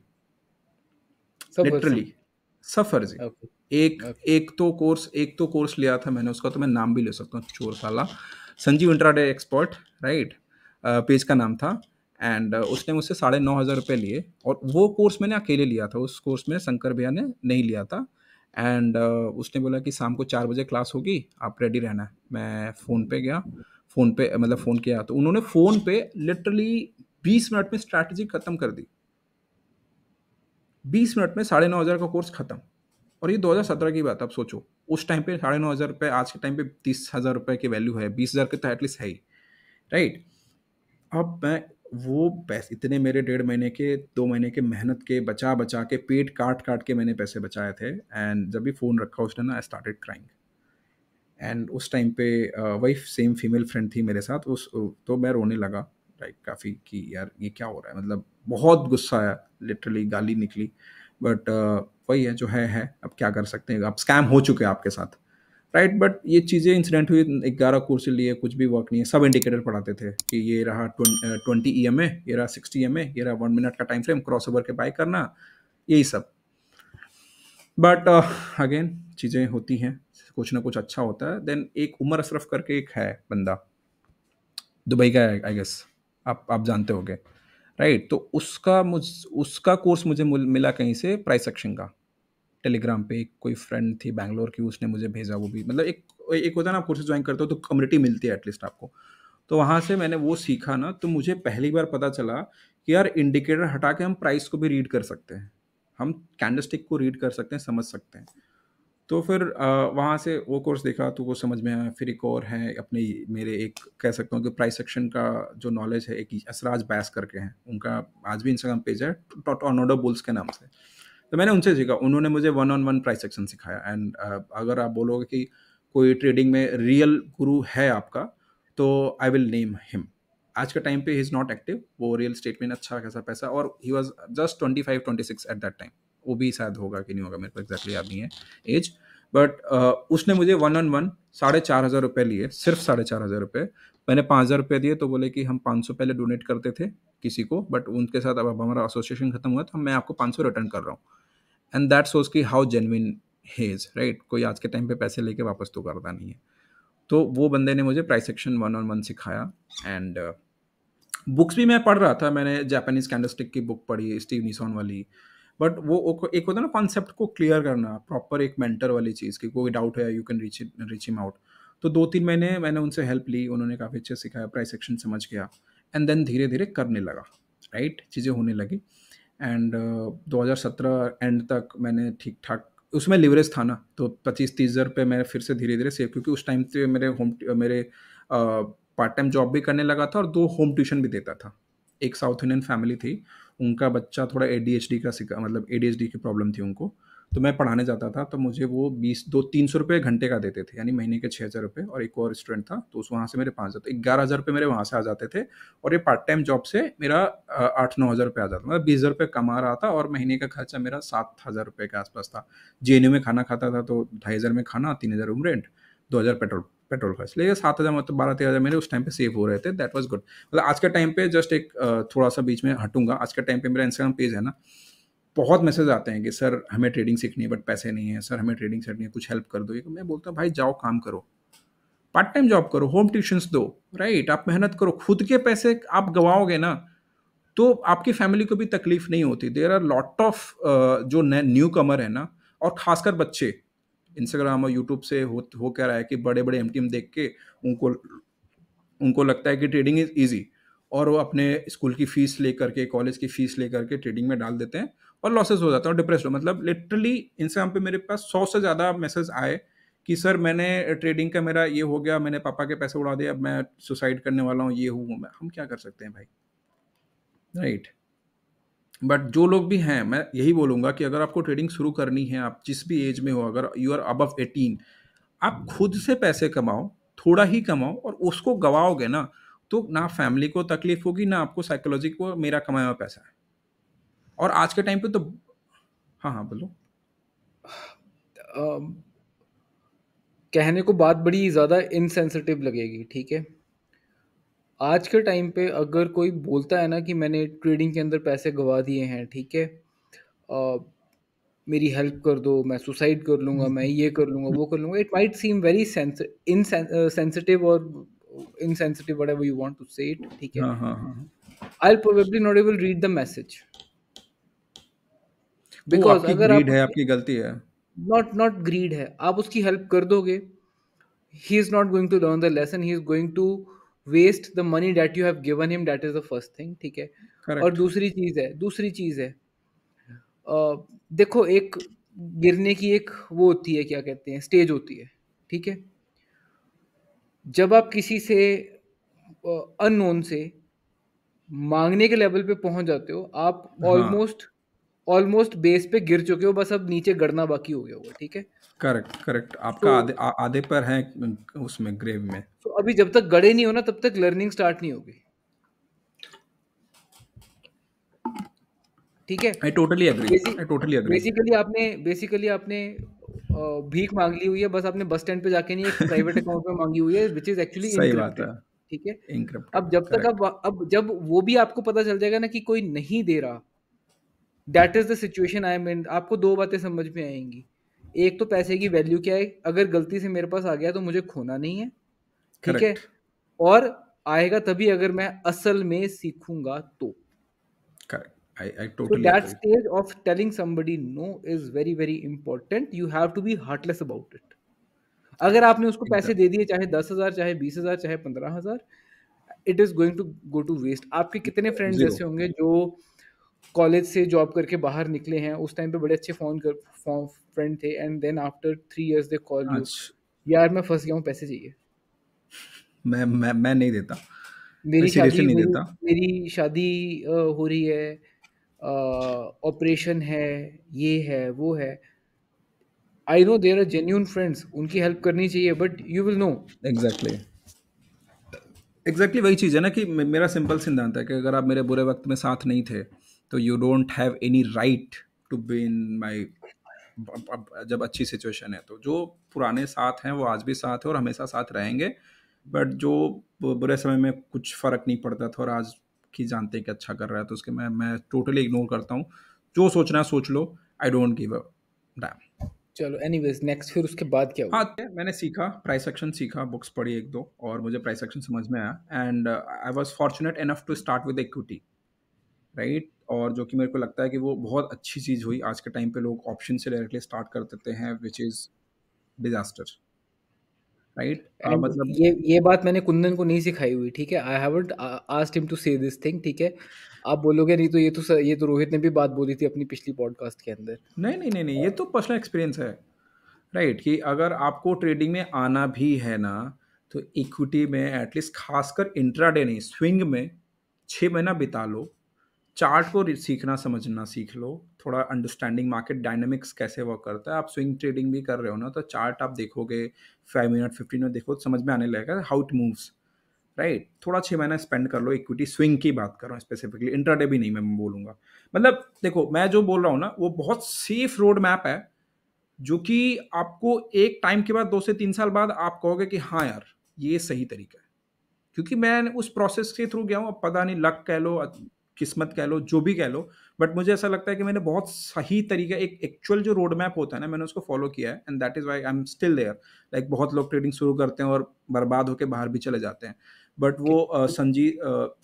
A: लिटरली सफर जी एक एक तो कोर्स एक तो कोर्स लिया था मैंने उसका तो मैं नाम भी ले सकता हूँ चोर साला Sanjeev intraday expert right page का नाम था एंड uh, उसने मुझसे साढ़े नौ हज़ार रुपये लिए और वो कोर्स मैंने अकेले लिया था उस कोर्स में शंकर भैया ने नहीं लिया था एंड uh, उसने बोला कि शाम को चार बजे क्लास होगी आप रेडी रहना है मैं फ़ोन पे गया फ़ोन पे मतलब फ़ोन किया तो उन्होंने फ़ोन पे लिटरली बीस मिनट में स्ट्रैटेजी ख़त्म कर दी बीस मिनट में साढ़े नौ हज़ार का कोर्स ख़त्म और ये दो हज़ार सत्रह की बात आप सोचो उस टाइम पे साढ़े नौ हज़ार रुपये आज के टाइम पे तीस हज़ार रुपये की वैल्यू है बीस हज़ार के तो एटलीस्ट है ही राइट अब मैं वो पैसे इतने मेरे डेढ़ महीने के दो महीने के मेहनत के बचा बचा के पेट काट काट के मैंने पैसे बचाए थे एंड जब भी फ़ोन रखा उसने ना आई स्टार्टेड क्राइंग एंड उस टाइम पे वही सेम फीमेल फ्रेंड थी मेरे साथ उस तो मैं रोने लगा लाइक काफ़ी कि यार ये क्या हो रहा है मतलब बहुत गुस्सा आया लिटरली गाली निकली बट वही है जो है है अब क्या कर सकते हैं अब स्कैम हो चुके हैं आपके साथ राइट बट ये चीज़ें इंसिडेंट हुई ग्यारह कोर्स लिए कुछ भी वर्क नहीं है सब इंडिकेटर पढ़ाते थे कि ये रहा ट्वेंटी ई एम ए ये रहा सिक्सटी एम ए ये रहा वन मिनट का टाइम फ्रेम क्रॉस ओवर के बाय करना यही सब बट अगेन चीज़ें होती हैं कुछ ना कुछ अच्छा होता है देन एक उमर अशरफ करके एक है बंदा दुबई का आई गेस आप आप जानते होंगे राइट right, तो उसका मुझ उसका कोर्स मुझे मिला कहीं से प्राइस एक्शन का टेलीग्राम पे एक कोई फ्रेंड थी बैंगलोर की उसने मुझे भेजा वो भी मतलब एक एक होता है ना आप कोर्सेज ज्वाइन करते हो तो कम्युनिटी मिलती है एटलीस्ट आपको तो वहाँ से मैंने वो सीखा ना तो मुझे पहली बार पता चला कि यार इंडिकेटर हटा के हम प्राइस को भी रीड कर सकते हैं हम कैंडस्टिक को रीड कर सकते हैं समझ सकते हैं तो फिर वहाँ से वो कोर्स देखा तो वो समझ में आया फिर एक और है अपने मेरे एक कह सकता हूँ कि प्राइस सेक्शन का जो नॉलेज है एक असराज बैस करके हैं उनका आज भी इंस्टाग्राम पेज है ऑनोडो बुल्स के नाम से तो मैंने उनसे सीखा उन्होंने मुझे one on one price action सिखाया एंड uh, अगर आप बोलोगे कि कोई ट्रेडिंग में रियल गुरु है आपका तो आई विल नेम हिम आज के टाइम पे ही इज़ नॉट एक्टिव वो रियल स्टेट में अच्छा खासा पैसा और he was just twenty five twenty six at that time वो भी शायद होगा कि नहीं होगा मेरे को एग्जैक्टली याद नहीं है एज बट uh, उसने मुझे वन ऑन वन साढ़े चार हज़ार रुपये लिए सिर्फ साढ़े चार हज़ार रुपये मैंने पाँच हज़ार रुपये दिए तो बोले कि हम पाँच सौ पहले डोनेट करते थे किसी को बट उनके साथ अब हमारा एसोसिएशन खत्म हुआ तो मैं आपको पाँच सौ रिटर्न कर रहा हूँ एंड दैट सोच कि हाउ जेनविन हेज राइट कोई आज के टाइम पे पैसे लेके वापस तो करता नहीं है तो वो बंदे ने मुझे price section one on one सिखाया एंड बुक्स uh, भी मैं पढ़ रहा था मैंने जापानीज कैंडलस्टिक की बुक पढ़ी स्टीव निसोन वाली बट वो एक होता है ना कॉन्सेप्ट को क्लियर करना प्रॉपर एक मेंटर वाली चीज़ की कोई डाउट है you can reach reach him out तो दो तीन महीने मैंने उनसे हेल्प ली उन्होंने काफ़ी अच्छे सिखाया प्राइस सेक्शन समझ गया एंड देन धीरे धीरे करने लगा राइट चीज़ें होने लगी एंड uh, दो हज़ार सत्रह एंड तक मैंने ठीक ठाक उसमें लिवरेज था ना तो पच्चीस तीस हज़ार रुपये मैं फिर से धीरे धीरे सेव क्योंकि उस टाइम पे मेरे होम मेरे पार्ट टाइम जॉब भी करने लगा था और दो होम ट्यूशन भी देता था एक साउथ इंडियन फैमिली थी उनका बच्चा थोड़ा ए का सिका मतलब ए की प्रॉब्लम थी उनको तो मैं पढ़ाने जाता था तो मुझे वो बीस दो तीन सौ रुपये घंटे का देते थे यानी महीने के छः हज़ार रुपये और एक और स्टूडेंट था तो उस वहाँ से मेरे पाँच हज़ार ग्यारह हज़ार रुपये मेरे वहाँ से आ जाते थे और ये पार्ट टाइम जॉब से मेरा आठ नौ हज़ार रुपये आ जाता मतलब बीस हज़ार रुपये कमा रहा था और महीने का खर्चा मेरा सात हज़ार रुपये के आसपास था जे में खाना खाता था तो ढाई हज़ार में खाना तीन हज़ार रूम रेंट दो हज़ार पेट्रोल पेट्रोल खर्च लेकिन सात हज़ार मतलब बारह तेरह हज़ार मेरे उस टाइम पे सेव हो रहे थे दैट वाज गुड मतलब आज के टाइम पे जस्ट एक थोड़ा सा बीच में हटूंगा आज के टाइम पे मेरा इंस्टाग्राम पेज है ना बहुत मैसेज आते हैं कि सर हमें ट्रेडिंग सीखनी है बट पैसे नहीं है सर हमें ट्रेडिंग सीखनी है कुछ हेल्प कर दो तो मैं बोलता हूँ भाई जाओ काम करो पार्ट टाइम जॉब करो होम ट्यूशन्स दो राइट आप मेहनत करो खुद के पैसे आप गवाओगे ना तो आपकी फैमिली को भी तकलीफ नहीं होती देर आर लॉट ऑफ जो न्यू कमर है ना और खासकर बच्चे इंस्टाग्राम और यूट्यूब से हो हो क्या रहा है कि बड़े बड़े एम देख के उनको उनको लगता है कि ट्रेडिंग इज़ ईजी और वो अपने स्कूल की फ़ीस ले करके कॉलेज की फ़ीस ले करके ट्रेडिंग में डाल देते हैं और लॉसेज हो जाता है और डिप्रेस हो मतलब लिटरली इंस्टाग्राम पे मेरे पास सौ से ज़्यादा मैसेज आए कि सर मैंने ट्रेडिंग का मेरा ये हो गया मैंने पापा के पैसे उड़ा दिए अब मैं सुसाइड करने वाला हूँ ये हूँ मैं हम क्या कर सकते हैं भाई राइट right. बट जो लोग भी हैं मैं यही बोलूँगा कि अगर आपको ट्रेडिंग शुरू करनी है आप जिस भी एज में हो अगर यू आर अबव एटीन आप खुद से पैसे कमाओ थोड़ा ही कमाओ और उसको गवाओगे ना तो ना फैमिली को तकलीफ होगी ना आपको साइकोलॉजी को मेरा कमाया हुआ पैसा है और आज के टाइम पे तो हाँ हाँ बोलो
B: कहने को बात बड़ी ज़्यादा इनसेंसिटिव लगेगी ठीक है आज के टाइम पे अगर कोई बोलता है ना कि मैंने ट्रेडिंग के अंदर पैसे गवा दिए हैं ठीक है मेरी हेल्प कर दो मैं सुसाइड कर लूँगा मैं ये कर लूँगा वो कर लूँगा it might seem very sensitive और insensitive whatever you want to say it ठीक है हाँ
A: हाँ
B: I probably not able read the message because अगर आप ग्रीड है आपकी गलती है नॉट नॉट ग्रीड है आप उसकी हेल्प कर दोगे he is not going to learn the lesson he is going to waste the money that you have given him is the first thing ठीक है और दूसरी चीज़ है दूसरी चीज़ है देखो एक गिरने की एक वो होती है क्या कहते हैं स्टेज होती है ठीक है जब आप किसी से अननोन से मांगने के लेवल पे पहुंच जाते हो आप हाँ ऑलमोस्ट ऑलमोस्ट बेस पे गिर चुके हो बस अब नीचे गड़ना बाकी हो गया होगा ठीक है
A: करेक्ट करेक्ट आपका तो- आधे आधे पर है उसमें ग्रेव में
B: तो अभी जब तक गड़े नहीं हो ना तब तक लर्निंग स्टार्ट नहीं होगी ठीक है I totally agree I totally agree basically आपने बेसिकली आपने भीख मांग ली हुई है बस आपने बस स्टैंड पे जाके नहीं एक प्राइवेट अकाउंट में मांगी हुई है व्हिच इज एक्चुअली सही बात है ठीक है अब जब तक अब अब जब वो भी आपको पता चल जाएगा ना कि कोई नहीं दे रहा that is the situation I mean आपको दो बातें समझ में आएंगी एक तो पैसे की वैल्यू क्या है अगर गलती से मेरे पास आ गया तो मुझे खोना नहीं है ठीक है और आएगा तभी अगर मैं असल में सीखूंगा तो अगर आपने उसको पैसे दे दिए चाहे दस हजार चाहे बीस हजार चाहे पंद्रह हजार it is going to go to waste आपके कितने फ्रेंड्स ऐसे होंगे जो कॉलेज से जॉब करके बाहर निकले हैं उस टाइम पे बड़े अच्छे फोन कर फोन फ्रेंड थे and then after three years they call you यार मैं फंस गया हूँ पैसे चाहिए
A: मैं मैं मैं नहीं देता मेरी शादी नहीं देता
B: मेरी शादी हो रही है ऑपरेशन है ये है वो है I know there are genuine friends उनकी हेल्प करनी चाहिए but you will know exactly
A: exactly वही चीज़ है ना कि मेरा सिंपल सिद्धांत है कि अगर आप मेरे बुरे वक्त में साथ नहीं थे तो you don't have any right to be in my जब अच्छी सिचुएशन है तो जो पुराने साथ हैं वो आज भी साथ हैं और हमेशा साथ रहेंगे बट जो बुरे समय में कुछ फ़र्क नहीं पड़ता था और आज की जानते हैं कि अच्छा कर रहा है तो उसके मैं मैं टोटली इग्नोर करता हूँ जो सोचना है सोच लो I don't give a damn
B: चलो एनीवेज नेक्स्ट फिर उसके बाद क्या हुआ हाँ
A: तो मैंने सीखा प्राइस एक्शन सीखा बुक्स पढ़ी एक दो और मुझे प्राइस एक्शन समझ में आया and I was fortunate enough to start with equity right और जो कि मेरे को लगता है कि वो बहुत अच्छी चीज़ हुई आज के टाइम पे लोग ऑप्शन से डायरेक्टली स्टार्ट कर देते हैं विच इज़ डिजास्टर
B: राइट मतलब ये ये बात मैंने कुंदन को नहीं सिखाई हुई ठीक है I haven't asked him to say this thing ठीक है आप बोलोगे नहीं तो ये तो ये तो रोहित ने भी बात बोली थी अपनी पिछली पॉडकास्ट के
A: अंदर नहीं नहीं नहीं नहीं ये तो पर्सनल एक्सपीरियंस है राइट right, कि अगर आपको ट्रेडिंग में आना भी है ना तो इक्विटी में एटलीस्ट खासकर इंट्राडे नहीं स्विंग में छः महीना बिता लो चार्ट को सीखना समझना सीख लो थोड़ा अंडरस्टैंडिंग मार्केट डायनेमिक्स कैसे वर्क करता है आप स्विंग ट्रेडिंग भी कर रहे हो ना तो चार्ट आप देखोगे फाइव मिनट फिफ्टीन मिनट देखो समझ में आने लगेगा हाउ इट मूव्स राइट थोड़ा छः महीना स्पेंड कर लो इक्विटी स्विंग की बात कर रहा हूँ स्पेसिफिकली इंटरडे भी नहीं मैं बोलूँगा मतलब देखो मैं जो बोल रहा हूँ ना वो बहुत सेफ रोड मैप है जो कि आपको एक टाइम के बाद दो से तीन साल बाद आप कहोगे कि हाँ यार ये सही तरीका है क्योंकि मैं उस प्रोसेस के थ्रू गया हूँ अब पता नहीं लक कह लो किस्मत कह लो जो भी कह लो बट मुझे ऐसा लगता है कि मैंने बहुत सही तरीका एक एक्चुअल जो रोड मैप होता है ना मैंने उसको फॉलो किया है and that is why I am still there like बहुत लोग ट्रेडिंग शुरू करते हैं और बर्बाद होकर बाहर भी चले जाते हैं बट वो संजीत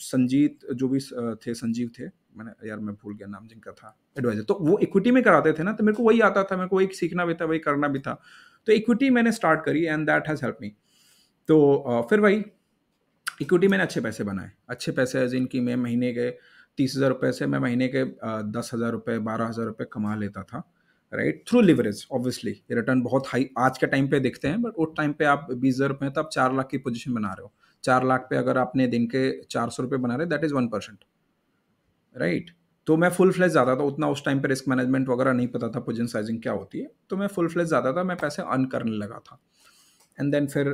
A: संजीत जो भी थे संजीव थे मैंने यार मैं भूल गया नाम जिनका था एडवाइजर तो वो इक्विटी में कराते थे ना तो मेरे को वही आता था मेरे को वही सीखना भी था वही करना भी था तो इक्विटी मैंने स्टार्ट करी and that has help me तो फिर वही इक्विटी मैंने अच्छे पैसे बनाए अच्छे पैसे जिनकी मैं महीने के तीस हज़ार रुपये से मैं महीने के दस हज़ार रुपये बारह हज़ार रुपये कमा लेता था right through leverage obviously return बहुत हाई आज के टाइम पे देखते हैं बट उस टाइम पे आप बीस हज़ार रुपये तो आप चार लाख की पोजीशन बना रहे हो चार लाख पे अगर आपने दिन के चार सौ रुपये बना रहे that is one percent right तो मैं फुल फ्लेज ज़्यादा था उतना उस टाइम पर रिस्क मैनेजमेंट वगैरह नहीं पता था पोजिशन साइजिंग क्या होती है तो मैं फुल फ्लेज ज़्यादा था मैं पैसे अर्न करने लगा था एंड देन फिर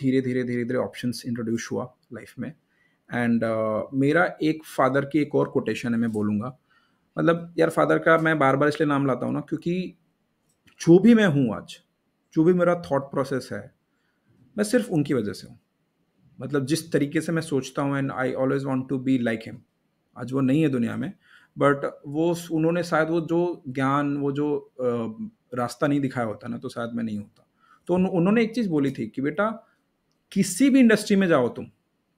A: धीरे धीरे धीरे धीरे ऑप्शन इंट्रोड्यूस हुआ लाइफ में एंड uh, मेरा एक फादर की एक और कोटेशन है मैं बोलूँगा मतलब यार फादर का मैं बार बार इसलिए नाम लाता हूँ ना क्योंकि जो भी मैं हूँ आज जो भी मेरा थॉट प्रोसेस है मैं सिर्फ उनकी वजह से हूँ मतलब जिस तरीके से मैं सोचता हूँ and I always want to be like him आज वो नहीं है दुनिया में बट वो उन्होंने शायद वो जो ज्ञान वो जो रास्ता नहीं दिखाया होता ना तो शायद मैं नहीं होता तो उन्होंने एक चीज़ बोली थी कि बेटा किसी भी इंडस्ट्री में जाओ तुम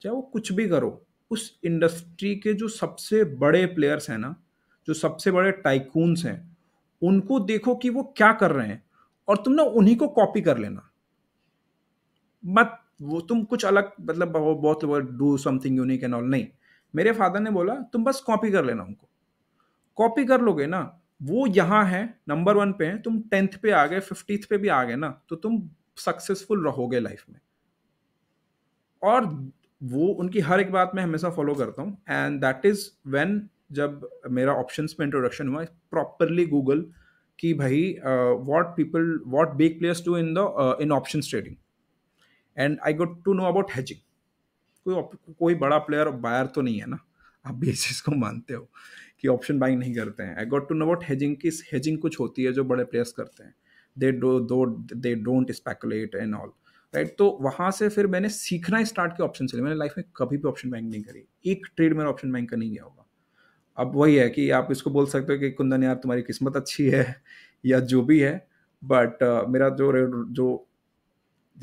A: चाहे वो कुछ भी करो उस इंडस्ट्री के जो सबसे बड़े प्लेयर्स हैं ना जो सबसे बड़े टाइकून्स हैं उनको देखो कि वो क्या कर रहे हैं और तुम ना उन्हीं को कॉपी कर लेना मत वो तुम कुछ अलग मतलब बहुत do something unique and all नहीं मेरे फादर ने बोला तुम बस कॉपी कर लेना उनको कॉपी कर लोगे ना वो यहाँ है नंबर वन पे है तुम टेंथ पे आ गए फिफ्टीथ पे भी आ गए ना तो तुम सक्सेसफुल रहोगे लाइफ में और वो उनकी हर एक बात मैं हमेशा फॉलो करता हूँ एंड दैट इज़ वेन जब मेरा ऑप्शन में इंट्रोडक्शन हुआ प्रॉपरली गूगल कि भाई what people what big players to in the in option trading and I got to know about hedging कोई कोई बड़ा प्लेयर बायर तो नहीं है ना आप भी इस चीज़ को मानते हो कि ऑप्शन बाइंग नहीं करते हैं I got to know about hedging की हैजिंग कुछ होती है जो बड़े प्लेयर्स करते हैं दे डो दो they don't speculate and all right तो वहां से फिर मैंने सीखना स्टार्ट किया ऑप्शन से मैंने लाइफ में कभी भी ऑप्शन बैंक नहीं करी एक ट्रेड मेरा ऑप्शन बैंक का नहीं गया होगा अब वही है कि आप इसको बोल सकते हो कि कुंदन यार तुम्हारी किस्मत अच्छी है या जो भी है बट uh, मेरा जो जो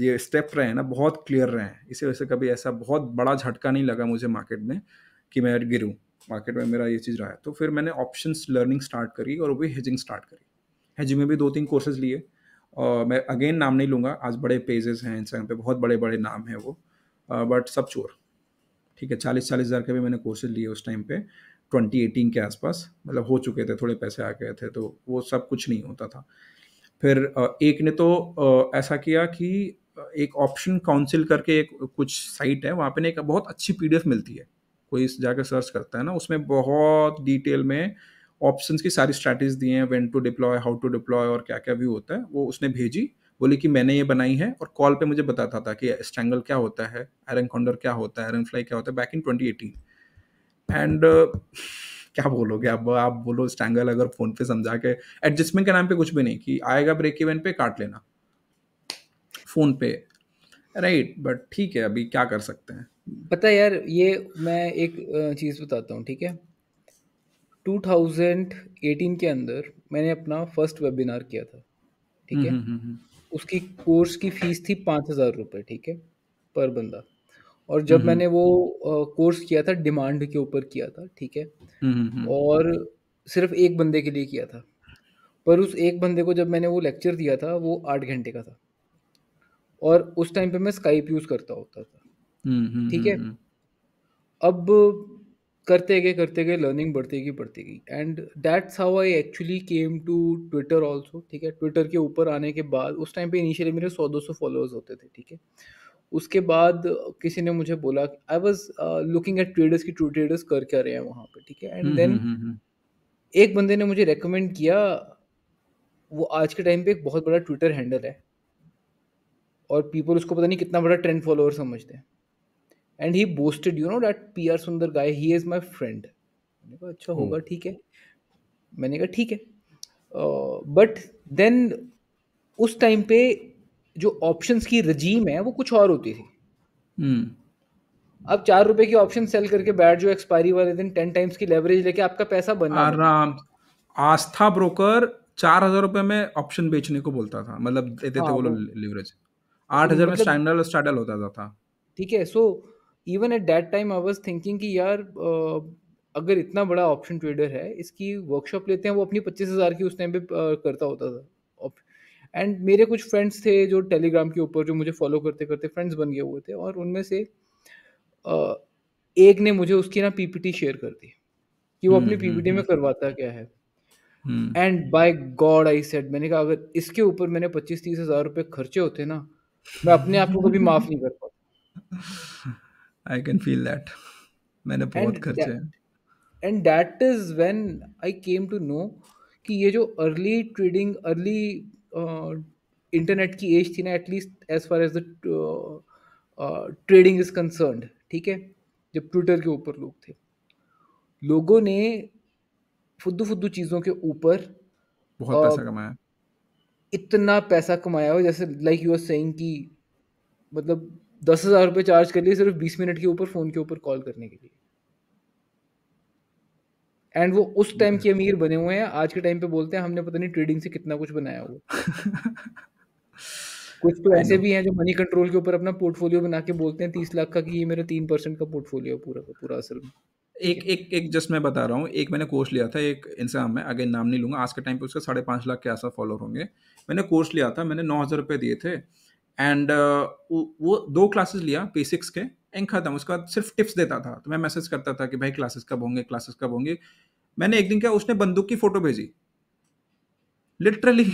A: ये स्टेप रहे हैं ना बहुत क्लियर रहे हैं इसी वजह से कभी ऐसा बहुत बड़ा झटका नहीं लगा मुझे मार्केट में कि मैं गिरूँ मार्केट में मेरा ये चीज़ रहा है तो फिर मैंने ऑप्शंस लर्निंग स्टार्ट करी और वो भी हेजिंग स्टार्ट करी हेजिंग में भी दो तीन कोर्सेज लिए और मैं अगेन नाम नहीं लूँगा आज बड़े पेजेस हैं इंस्टाग्राम पे बहुत बड़े बड़े नाम हैं वो बट सब चोर ठीक है चालीस चालीस हज़ार के भी मैंने कोर्सेज लिए उस टाइम पे ट्वेंटी एटीन के आसपास मतलब हो चुके थे थोड़े पैसे आ गए थे तो वो सब कुछ नहीं होता था फिर एक ने तो ऐसा किया कि एक ऑप्शन काउंसिल करके एक कुछ साइट है वहाँ पे ना एक बहुत अच्छी पी मिलती है कोई जाकर सर्च करता है ना उसमें बहुत डिटेल में ऑप्शन की सारी स्ट्रैटेज दिए हैं when to deploy how to deploy और क्या क्या व्यू होता है वो उसने भेजी बोली कि मैंने ये बनाई है और कॉल पे मुझे बताता था कि स्ट्रैंगल क्या होता है आयरन कॉन्डर क्या होता है आयरन फ्लाई क्या होता है back in twenty eighteen and क्या बोलोगे अब आप बोलो स्ट्रैंगल अगर फोन पे समझा के एडजस्टमेंट के नाम पे कुछ भी नहीं कि आएगा ब्रेक इवेंट पे काट लेना फोन पे राइट बट ठीक है अभी क्या कर सकते हैं
B: पता यार ये मैं एक चीज़ बताता हूँ ठीक है 2018 के अंदर मैंने अपना फर्स्ट वेबिनार किया था ठीक है हम्म, हम्म, हम्म। उसकी कोर्स की फीस थी पाँच हज़ार रुपये ठीक है पर बंदा और जब मैंने वो कोर्स किया था डिमांड के ऊपर किया था ठीक है और सिर्फ एक बंदे के लिए किया था पर उस एक बंदे को जब मैंने वो लेक्चर दिया था वो आठ घंटे का था और उस टाइम पे मैं स्काइप यूज़ करता होता था ठीक है अब करते गए करते गए लर्निंग बढ़ती गई बढ़ती गई and that's how I actually came to Twitter also ठीक है ट्विटर के ऊपर आने के बाद उस टाइम पे इनिशियली मेरे सौ दो सौ फॉलोअर्स होते थे ठीक है उसके बाद किसी ने मुझे बोला I was looking at traders की ट्रेडर्स कर क्या रहे हैं वहाँ पे ठीक है एंड देन हम्म, हम्म, हम्म, एक बंदे ने मुझे रेकमेंड किया वो आज के टाइम पे एक बहुत बड़ा ट्विटर हैंडल है और पीपल उसको पता नहीं कितना बड़ा ट्रेंड फॉलोअर समझते हैं and he boasted you know that P R Sundar guy he is my friend मैंने कहा अच्छा होगा हम्म। ठीक है मैंने कहा ठीक है बट देन उस टाइम पे जो ऑप्शंस की रजीम है वो कुछ और होती थी हम्म। अब चार रुपए की ऑप्शन सेल करके बैठ जो एक्सपायरी वाले दिन टेन टाइम्स की लेवरेज लेके आपका पैसा बन
A: आराम आस्था ब्रोकर चार हजार रुपए में ऑप्शन बेचने को बोलता था मतलब देते थे हाँ, वो लेवरेज आठ हजार तो में स्टैंडर्ड मतलब स्टैंडर्ड होता था
B: ठीक है so so, even at that time I was thinking कि यार अगर इतना बड़ा ऑप्शन ट्रेडर है इसकी वर्कशॉप लेते हैं वो अपनी पच्चीस हज़ार की उस टाइम पे करता होता था एंड मेरे कुछ फ्रेंड्स थे जो टेलीग्राम के ऊपर जो मुझे फॉलो करते करते फ्रेंड्स बन गए हुए थे और उनमें से एक ने मुझे उसकी ना पीपीटी शेयर कर दी कि वो हम्म, अपनी पीपीटी हम्म, में हम्म। करवाता क्या है and by god I said मैंने कहा अगर इसके ऊपर मैंने पच्चीस तीस हजार रुपये खर्चे होते ना मैं अपने आप को कभी माफ नहीं
A: कर पाता आई कैन फील दैट मैंने बहुत खर्चे हैं
B: and that is when I came to know कि ये जो अर्ली ट्रेडिंग अर्ली इंटरनेट की एज थी ना at least as far as the trading is concern ठीक है जब ट्विटर के ऊपर लोग थे लोगों ने फुद्दू फुद्दू चीज़ों के ऊपर बहुत uh, पैसा कमाया इतना पैसा कमाया हो जैसे लाइक यू आर सेइंग कि मतलब दस हज़ार रुपये चार्ज कर लिए सिर्फ बीस मिनट के ऊपर फ़ोन के ऊपर कॉल करने के लिए एंड वो उस टाइम के अमीर बने हुए हैं आज के टाइम पे बोलते हैं हमने पता नहीं ट्रेडिंग से कितना कुछ बनाया हुआ कुछ तो ऐसे भी हैं जो मनी कंट्रोल के ऊपर अपना पोर्टफोलियो बना के बोलते हैं तीस लाख का कि ये मेरा तीन परसेंट का पोर्टफोलियो पूरा का पूरा असल में
A: एक एक एक जस्ट मैं बता रहा हूँ एक मैंने कोर्स लिया था एक इंसान में अगर नाम नहीं लूंगा आज के टाइम पे उसका साढ़े पांच लाख के आसपास फॉलोअर होंगे मैंने कोर्स लिया था मैंने नौ हज़ार रुपये दिए थे एंड uh, वो दो क्लासेस लिया बेसिक्स के एंड खत्म उसके बाद सिर्फ टिप्स देता था तो मैं मैसेज करता था कि भाई क्लासेस कब होंगे क्लासेस कब होंगे मैंने एक दिन क्या उसने बंदूक की फोटो भेजी लिटरली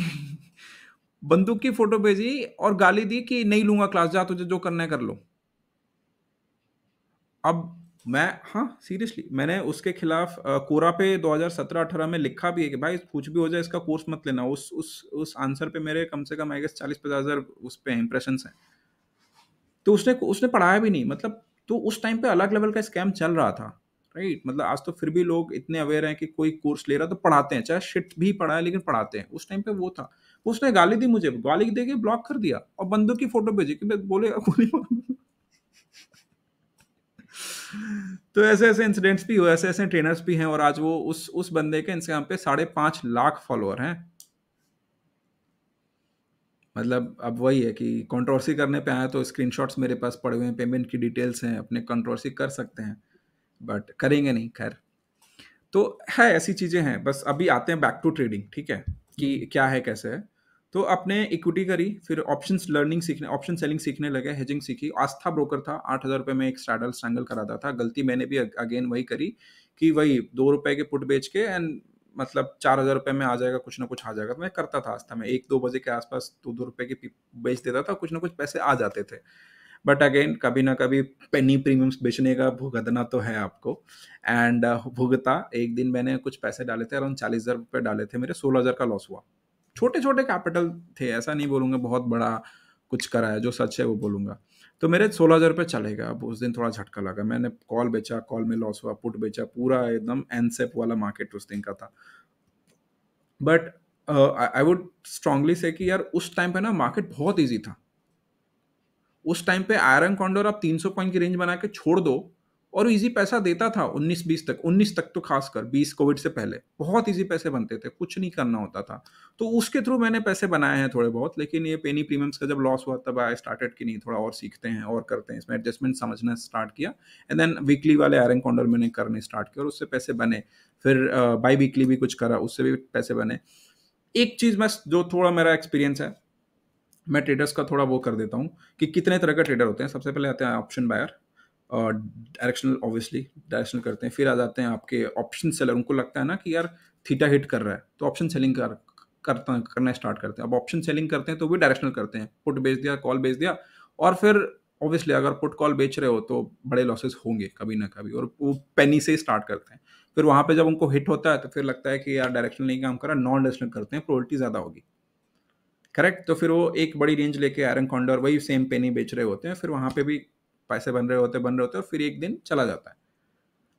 A: बंदूक की फोटो भेजी और गाली दी कि नहीं लूंगा क्लास जा तुझे जो करना है कर लो अब मैं हाँ सीरियसली मैंने उसके खिलाफ कोरा पे 2017-18 में लिखा भी है कि भाई कुछ भी हो जाए इसका कोर्स मत लेना उस उस उस आंसर पे मेरे कम से कम आई गेस चालीस पचास हज़ार उस पर इंप्रेशन हैं तो उसने उसने पढ़ाया भी नहीं मतलब तो उस टाइम पे अलग लेवल का स्कैम चल रहा था राइट मतलब आज तो फिर भी लोग इतने अवेयर हैं कि कोई कोर्स ले रहा तो पढ़ाते हैं चाहे शिट भी पढ़ा है लेकिन पढ़ाते हैं उस टाइम पे वो था उसने गाली दी मुझे गाली दे के ब्लॉक कर दिया और बंदूक की फोटो भेजी कि बोले तो ऐसे ऐसे इंसिडेंट्स भी हुए ऐसे ऐसे ट्रेनर्स भी हैं और आज वो उस उस बंदे के इंस्टाग्राम पे साढ़े पांच लाख फॉलोअर हैं मतलब अब वही है कि कंट्रोवर्सी करने पे आया तो स्क्रीनशॉट्स मेरे पास पड़े हुए हैं पेमेंट की डिटेल्स हैं अपने कंट्रोवर्सी कर सकते हैं बट करेंगे नहीं खैर तो है ऐसी चीज़ें हैं बस अभी आते हैं बैक टू ट्रेडिंग ठीक है कि क्या है कैसे है तो अपने इक्विटी करी फिर ऑप्शन लर्निंग सीखने ऑप्शन सेलिंग सीखने लगे हेजिंग सीखी आस्था ब्रोकर था आठ हज़ार रुपये में एक स्ट्रैडल स्ट्रैंगल कराता था गलती मैंने भी अगेन वही करी कि वही दो रुपए के पुट बेच के एंड मतलब चार हज़ार रुपये में आ जाएगा कुछ ना कुछ आ जाएगा तो मैं करता था आस्था में एक दो बजे के आसपास दो दो रुपये के बेच देता था कुछ ना कुछ पैसे आ जाते थे बट अगेन कभी ना कभी पेनी प्रीमियम्स बेचने का भुगतना तो है आपको एंड भुगता एक दिन मैंने कुछ पैसे डाले थे अराउंड चालीस हज़ार रुपये डाले थे मेरे सोलह हज़ार का लॉस हुआ छोटे छोटे कैपिटल थे ऐसा नहीं बोलूँगा बहुत बड़ा कुछ करा है जो सच है वो बोलूँगा तो मेरे सोलह हज़ार रुपये चले गए अब उस दिन थोड़ा झटका लगा मैंने कॉल बेचा कॉल में लॉस हुआ पुट बेचा पूरा एकदम एनसेप e वाला मार्केट उस दिन का था बट आई वुड स्ट्रांगली से कि यार उस टाइम पे ना मार्केट बहुत ईजी था उस टाइम पे आयरन कॉन्डोर आप 300 पॉइंट की रेंज बना के छोड़ दो और इजी पैसा देता था 19 20 तक 19 तक तो खासकर 20 कोविड से पहले बहुत इजी पैसे बनते थे कुछ नहीं करना होता था तो उसके थ्रू मैंने पैसे बनाए हैं थोड़े बहुत लेकिन ये पेनी प्रीमियम्स का जब लॉस हुआ तब आई स्टार्टेड कि नहीं थोड़ा और सीखते हैं और करते हैं इसमें एडजस्टमेंट समझना स्टार्ट किया एंड देन वीकली वाले आयरन कॉन्डर मैंने करने स्टार्ट किया और उससे पैसे बने फिर बाई वीकली भी कुछ करा उससे भी पैसे बने एक चीज़ मैं जो थोड़ा मेरा एक्सपीरियंस है मैं ट्रेडर्स का थोड़ा वो कर देता हूँ कि कितने तरह का ट्रेडर होते हैं सबसे पहले आते हैं option buyer directional obviously directional करते हैं फिर आ जाते हैं आपके ऑप्शन सेलर उनको लगता है ना कि यार थीटा हिट कर रहा है तो ऑप्शन सेलिंग कर करता करना स्टार्ट करते हैं अब ऑप्शन सेलिंग करते हैं तो भी डायरेक्शनल करते हैं पुट बेच दिया कॉल बेच दिया और फिर ऑब्वियसली अगर पुट कॉल बेच रहे हो तो बड़े लॉसेस होंगे कभी ना कभी और वो पेनी से ही स्टार्ट करते हैं फिर वहाँ पे जब उनको हिट होता है तो फिर लगता है कि यार डायरेक्शन नहीं काम करा नॉन डायरेक्शनल करते हैं प्रोल्टी ज़्यादा होगी करेक्ट तो फिर वो एक बड़ी रेंज लेके आयरन कॉन्डर वही सेम पेनी बेच रहे होते हैं फिर वहाँ पे भी पैसे बन रहे होते बन रहे होते और फिर एक दिन चला जाता है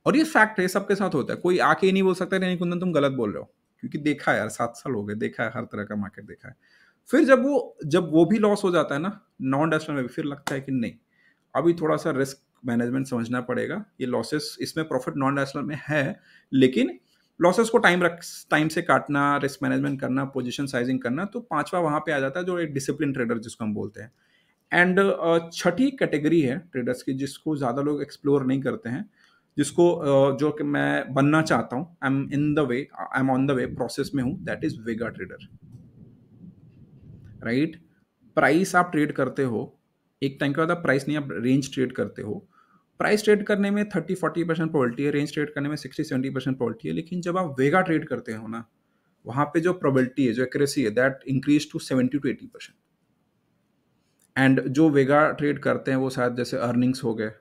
A: और ये फैक्ट है सबके साथ होता है कोई आके ही नहीं बोल सकता नहीं कुंदन तुम गलत बोल रहे हो क्योंकि देखा है यार सात साल हो गए देखा है हर तरह का मार्केट देखा है फिर जब वो जब वो भी लॉस हो जाता है ना नॉन डेस्टर में भी फिर लगता है कि नहीं अभी थोड़ा सा रिस्क मैनेजमेंट समझना पड़ेगा ये लॉसेस इसमें प्रॉफिट नॉन डेस्टर में है लेकिन लॉसेस को टाइम रख टाइम से काटना रिस्क मैनेजमेंट करना पोजीशन साइजिंग करना तो पांचवा वहां पे आ जाता है जो एक डिसिप्लिन ट्रेडर जिसको हम बोलते हैं एंड uh, छठी कैटेगरी है ट्रेडर्स की जिसको ज़्यादा लोग एक्सप्लोर नहीं करते हैं जिसको uh, जो कि मैं बनना चाहता हूँ I am in the way I am on the way process में हूँ that is vega trader right price आप ट्रेड करते हो एक टाइम के बाद आप प्राइस नहीं आप रेंज ट्रेड करते हो प्राइस ट्रेड करने में थर्टी फोर्टी परसेंट पॉलिटी है रेंज ट्रेड करने में सिक्सटी सेवेंटी परसेंट पॉलिटी है लेकिन जब आप वेगा ट्रेड करते हो ना वहाँ पे जो प्रॉबलिटी है जो एक्यूरेसी है that increase to seventy to eighty percent and जो वेगा ट्रेड करते हैं वो शायद जैसे अर्निंग्स हो गए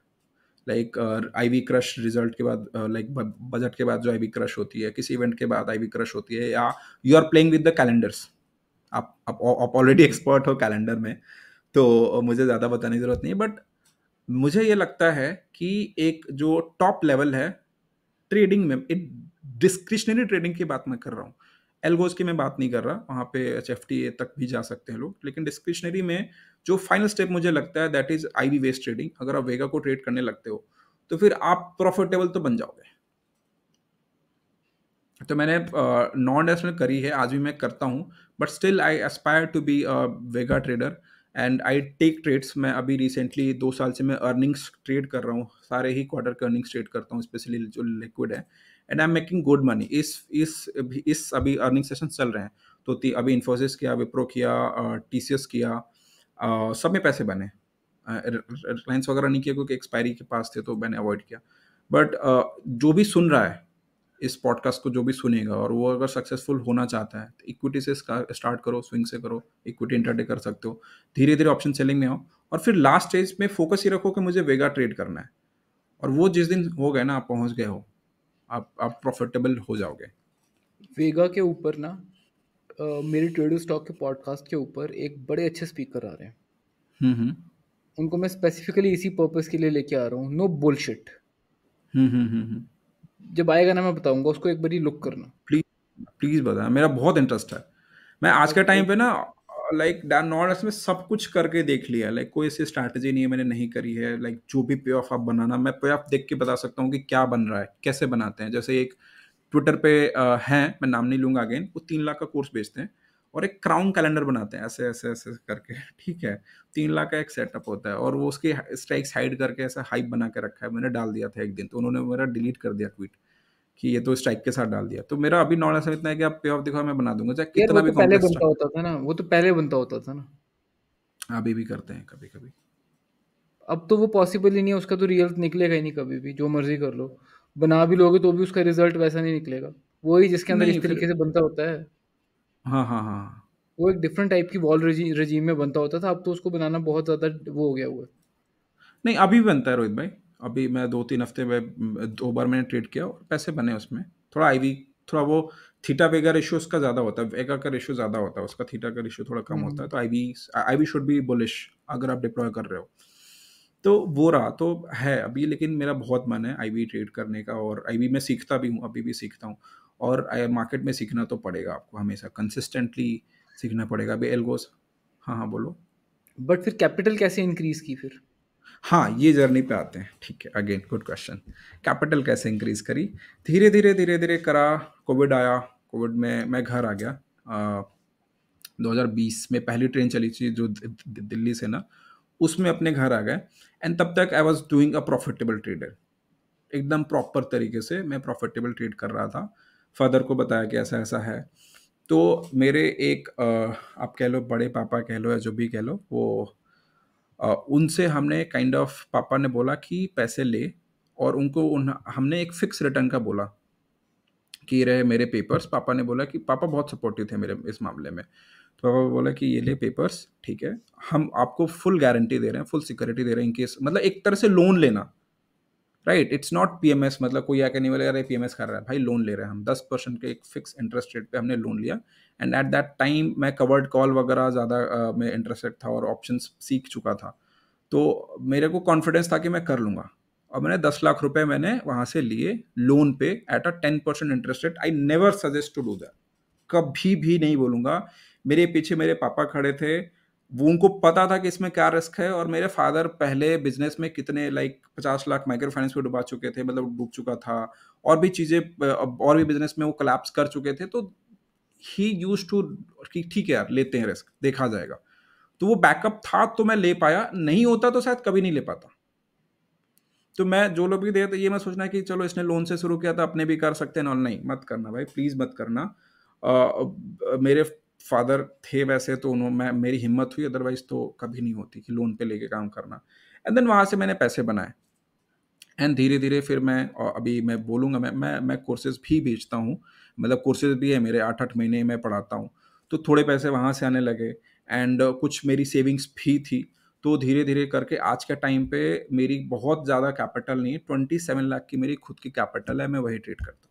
A: like I V crush result के बाद लाइक uh, बजट के बाद जो आई वी क्रश होती है किसी इवेंट के बाद आई वी क्रश होती है या you are playing with the calendars आप ऑलरेडी एक्सपर्ट हो कैलेंडर में तो uh, मुझे ज़्यादा बताने की ज़रूरत नहीं है बट मुझे ये लगता है कि एक जो टॉप लेवल है ट्रेडिंग में एक डिस्क्रिशनरी ट्रेडिंग की बात मैं कर रहा हूँ एल्गोज की मैं बात नहीं कर रहा वहाँ पे एच तक भी जा सकते हैं लोग लेकिन डिस्क्रिशनरी में जो फाइनल स्टेप मुझे लगता है that is I we waste trading अगर आप वेगा को ट्रेड करने लगते हो तो फिर आप प्रॉफिटेबल तो बन जाओगे तो मैंने नॉन में करी है आज भी मैं करता हूँ but still I aspire to be vega trader and I take trades मैं अभी रिसेंटली दो साल से मैं अर्निंग्स ट्रेड कर रहा हूँ सारे ही क्वार्टर के अर्निंग्स ट्रेड करता हूँ स्पेशली जो लिक्विड है and I am making good money इस इस इस अभी अर्निंग सेशन चल रहे हैं तो अभी इन्फोसिस किया विप्रो किया टी सी एस किया सब में पैसे बने रिलायंस वगैरह नहीं किया क्योंकि एक्सपायरी के पास थे तो मैंने अवॉइड किया बट जो भी सुन रहा है इस पॉडकास्ट को जो भी सुनेगा और वो अगर सक्सेसफुल होना चाहता है तो इक्विटी से स्टार्ट करो स्विंग से करो इक्विटी इंटरडे कर सकते हो धीरे धीरे ऑप्शन सेलिंग में आओ और फिर लास्ट स्टेज में फोकस ही रखो कि मुझे वेगा ट्रेड करना है और वो जिस दिन हो गए ना आप पहुंच गए हो आप आप प्रॉफिटेबल हो जाओगे वेगा के ऊपर ना
B: मेरे ट्रेडिंग स्टॉक के पॉडकास्ट के ऊपर एक बड़े अच्छे स्पीकर आ रहे हैं हम्म, हम्म। उनको मैं स्पेसिफिकली इसी पर्पस के लिए लेके आ रहा हूँ नो बुलशिट
A: हम्म, जब आएगा ना मैं बताऊंगा उसको एक बार लुक करना प्लीज प्लीज बताया मेरा बहुत इंटरेस्ट है मैं आज के टाइम पे ना लाइक डैन एस में सब कुछ करके देख लिया लाइक कोई ऐसी स्ट्रैटेजी नहीं है मैंने नहीं करी है लाइक like, जो भी पे ऑफ आप बनाना मैं पे ऑफ देख के बता सकता हूँ कि क्या बन रहा है कैसे बनाते हैं जैसे एक ट्विटर पे हैं मैं नाम नहीं लूंगा अगेन वो तीन लाख का कोर्स बेचते हैं और एक क्राउन कैलेंडर बनाते हैं ऐसे ऐसे ऐसे करके ठीक है तीन लाख का एक सेटअप होता है और वो उसके स्ट्राइक्स हाइड करके ऐसा हाइप बना के रखा है मैंने डाल दिया था एक दिन तो उन्होंने मेरा डिलीट कर दिया ट्वीट कि ये तो स्ट्राइक के साथ डाल दिया तो मेरा अभी नॉन ऐसा इतना है कि आप पे ऑफ दिखाओ मैं बना दूंगा चाहे कितना भी तो पहले बनता होता
B: था ना वो तो पहले बनता होता था
A: ना अभी भी करते हैं कभी कभी
B: अब तो वो पॉसिबल ही नहीं है उसका तो रियल निकलेगा ही नहीं कभी भी जो मर्जी कर लो बना भी लोगे तो भी उसका रिजल्ट वैसा नहीं निकलेगा वही जिसके अंदर इस तरीके से बनता होता है हाँ हाँ हाँ वो एक डिफरेंट टाइप की वॉल रजी, रजीम में बनता होता था अब तो उसको बनाना बहुत ज़्यादा वो हो गया
A: हुआ नहीं अभी भी बनता है रोहित भाई अभी मैं दो तीन हफ्ते में दो बार मैंने ट्रेड किया और पैसे बने उसमें थोड़ा आईवी थोड़ा वो थीटा वेगा का रेशियो उसका ज़्यादा होता है वेगा का रेशियो ज़्यादा होता है उसका थीटा का रेशियो थोड़ा कम होता है हम्म। तो I we I we should be bullish अगर आप डिप्लॉय कर रहे हो तो वो रहा तो है अभी लेकिन मेरा बहुत मन है आई वी ट्रेड करने का और आई वी मैं सीखता भी हूँ अभी भी सीखता हूँ और मार्केट में सीखना तो पड़ेगा आपको हमेशा कंसिस्टेंटली सीखना पड़ेगा अभी एल्गोस हाँ हाँ बोलो बट फिर कैपिटल कैसे इंक्रीज की फिर हाँ ये जर्नी पे आते हैं ठीक है अगेन गुड क्वेश्चन कैपिटल कैसे इंक्रीज करी धीरे धीरे धीरे धीरे करा कोविड आया कोविड में मैं घर आ गया आ, 2020 में पहली ट्रेन चली थी जो दिल्ली से ना उसमें अपने घर आ गए एंड तब तक I was doing a profitable trader एकदम प्रॉपर तरीके से मैं प्रॉफिटेबल ट्रेड कर रहा था फादर को बताया कि ऐसा ऐसा है तो मेरे एक आप कह लो बड़े पापा कह लो या जो भी कह लो वो उनसे हमने काइंड kind ऑफ of, पापा ने बोला कि पैसे ले और उनको उन हमने एक फिक्स रिटर्न का बोला कि रहे मेरे पेपर्स पापा ने बोला कि पापा बहुत सपोर्टिव थे मेरे इस मामले में तो पापा बोला कि ये ले पेपर्स ठीक है हम आपको फुल गारंटी दे रहे हैं फुल सिक्योरिटी दे रहे हैं इनकेस मतलब एक तरह से लोन लेना राइट इट्स नॉट एस मतलब कोई आके नहीं बोलेगा अरे पीएमएस कर रहा है भाई लोन ले रहे हैं हम दस परसेंट के एक फिक्स इंटरेस्ट रेट पे हमने लोन लिया एंड एट दैट टाइम मैं कवर्ड कॉल वगैरह ज़्यादा मैं इंटरेस्टेड था और ऑप्शन सीख चुका था तो मेरे को कॉन्फिडेंस था कि मैं कर लूँगा और मैंने दस लाख रुपए मैंने वहाँ से लिए लोन पे at a ten percent interest rate I never suggest to do that कभी भी नहीं बोलूँगा मेरे पीछे मेरे पापा खड़े थे वो उनको पता था कि इसमें क्या रिस्क है और मेरे फादर पहले बिजनेस में कितने लाइक पचास लाख माइक्रो फाइनेंस में डुबा चुके थे मतलब डूब चुका था और भी चीज़ें और भी बिजनेस में वो कलेप्स कर चुके थे तो ही यूज टू कि ठीक है यार लेते हैं रिस्क देखा जाएगा तो वो बैकअप था तो मैं ले पाया नहीं होता तो शायद कभी नहीं ले पाता तो मैं जो लोग भी दे तो ये मैं सोचना कि चलो इसने लोन से शुरू किया था अपने भी कर सकते हैं और नहीं मत करना भाई प्लीज़ मत करना आ, मेरे फादर थे वैसे तो उन्होंने मेरी हिम्मत हुई अदरवाइज तो कभी नहीं होती कि लोन पे लेके काम करना एंड देन वहाँ से मैंने पैसे बनाए एंड धीरे धीरे फिर मैं अभी मैं बोलूँगा मैं मैं मैं कोर्सेज भी बेचता हूँ मतलब कोर्सेज भी है मेरे आठ आठ महीने मैं पढ़ाता हूँ तो थोड़े पैसे वहाँ से आने लगे एंड कुछ मेरी सेविंग्स भी थी तो धीरे धीरे करके आज के टाइम पे मेरी बहुत ज़्यादा कैपिटल नहीं है ट्वेंटी सेवन लाख की मेरी खुद की कैपिटल है मैं वही ट्रेड करता हूँ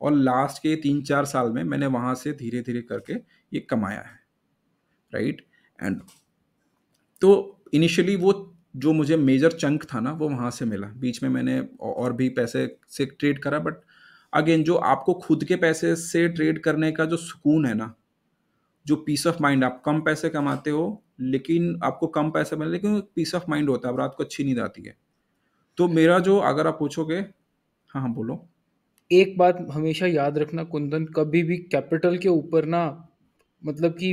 A: और लास्ट के तीन चार साल में मैंने वहाँ से धीरे धीरे करके ये कमाया है राइट एंड तो इनिशियली वो जो मुझे मेजर चंक था ना वो वहाँ से मिला बीच में मैंने और भी पैसे से ट्रेड करा बट अगेन जो आपको खुद के पैसे से ट्रेड करने का जो सुकून है ना जो पीस ऑफ माइंड आप कम पैसे कमाते हो लेकिन आपको कम पैसे मिले लेकिन पीस ऑफ माइंड होता है रात को अच्छी नींद आती है तो मेरा जो अगर आप पूछोगे हाँ हाँ बोलो एक बात हमेशा याद रखना कुंदन कभी भी कैपिटल के ऊपर ना
B: मतलब कि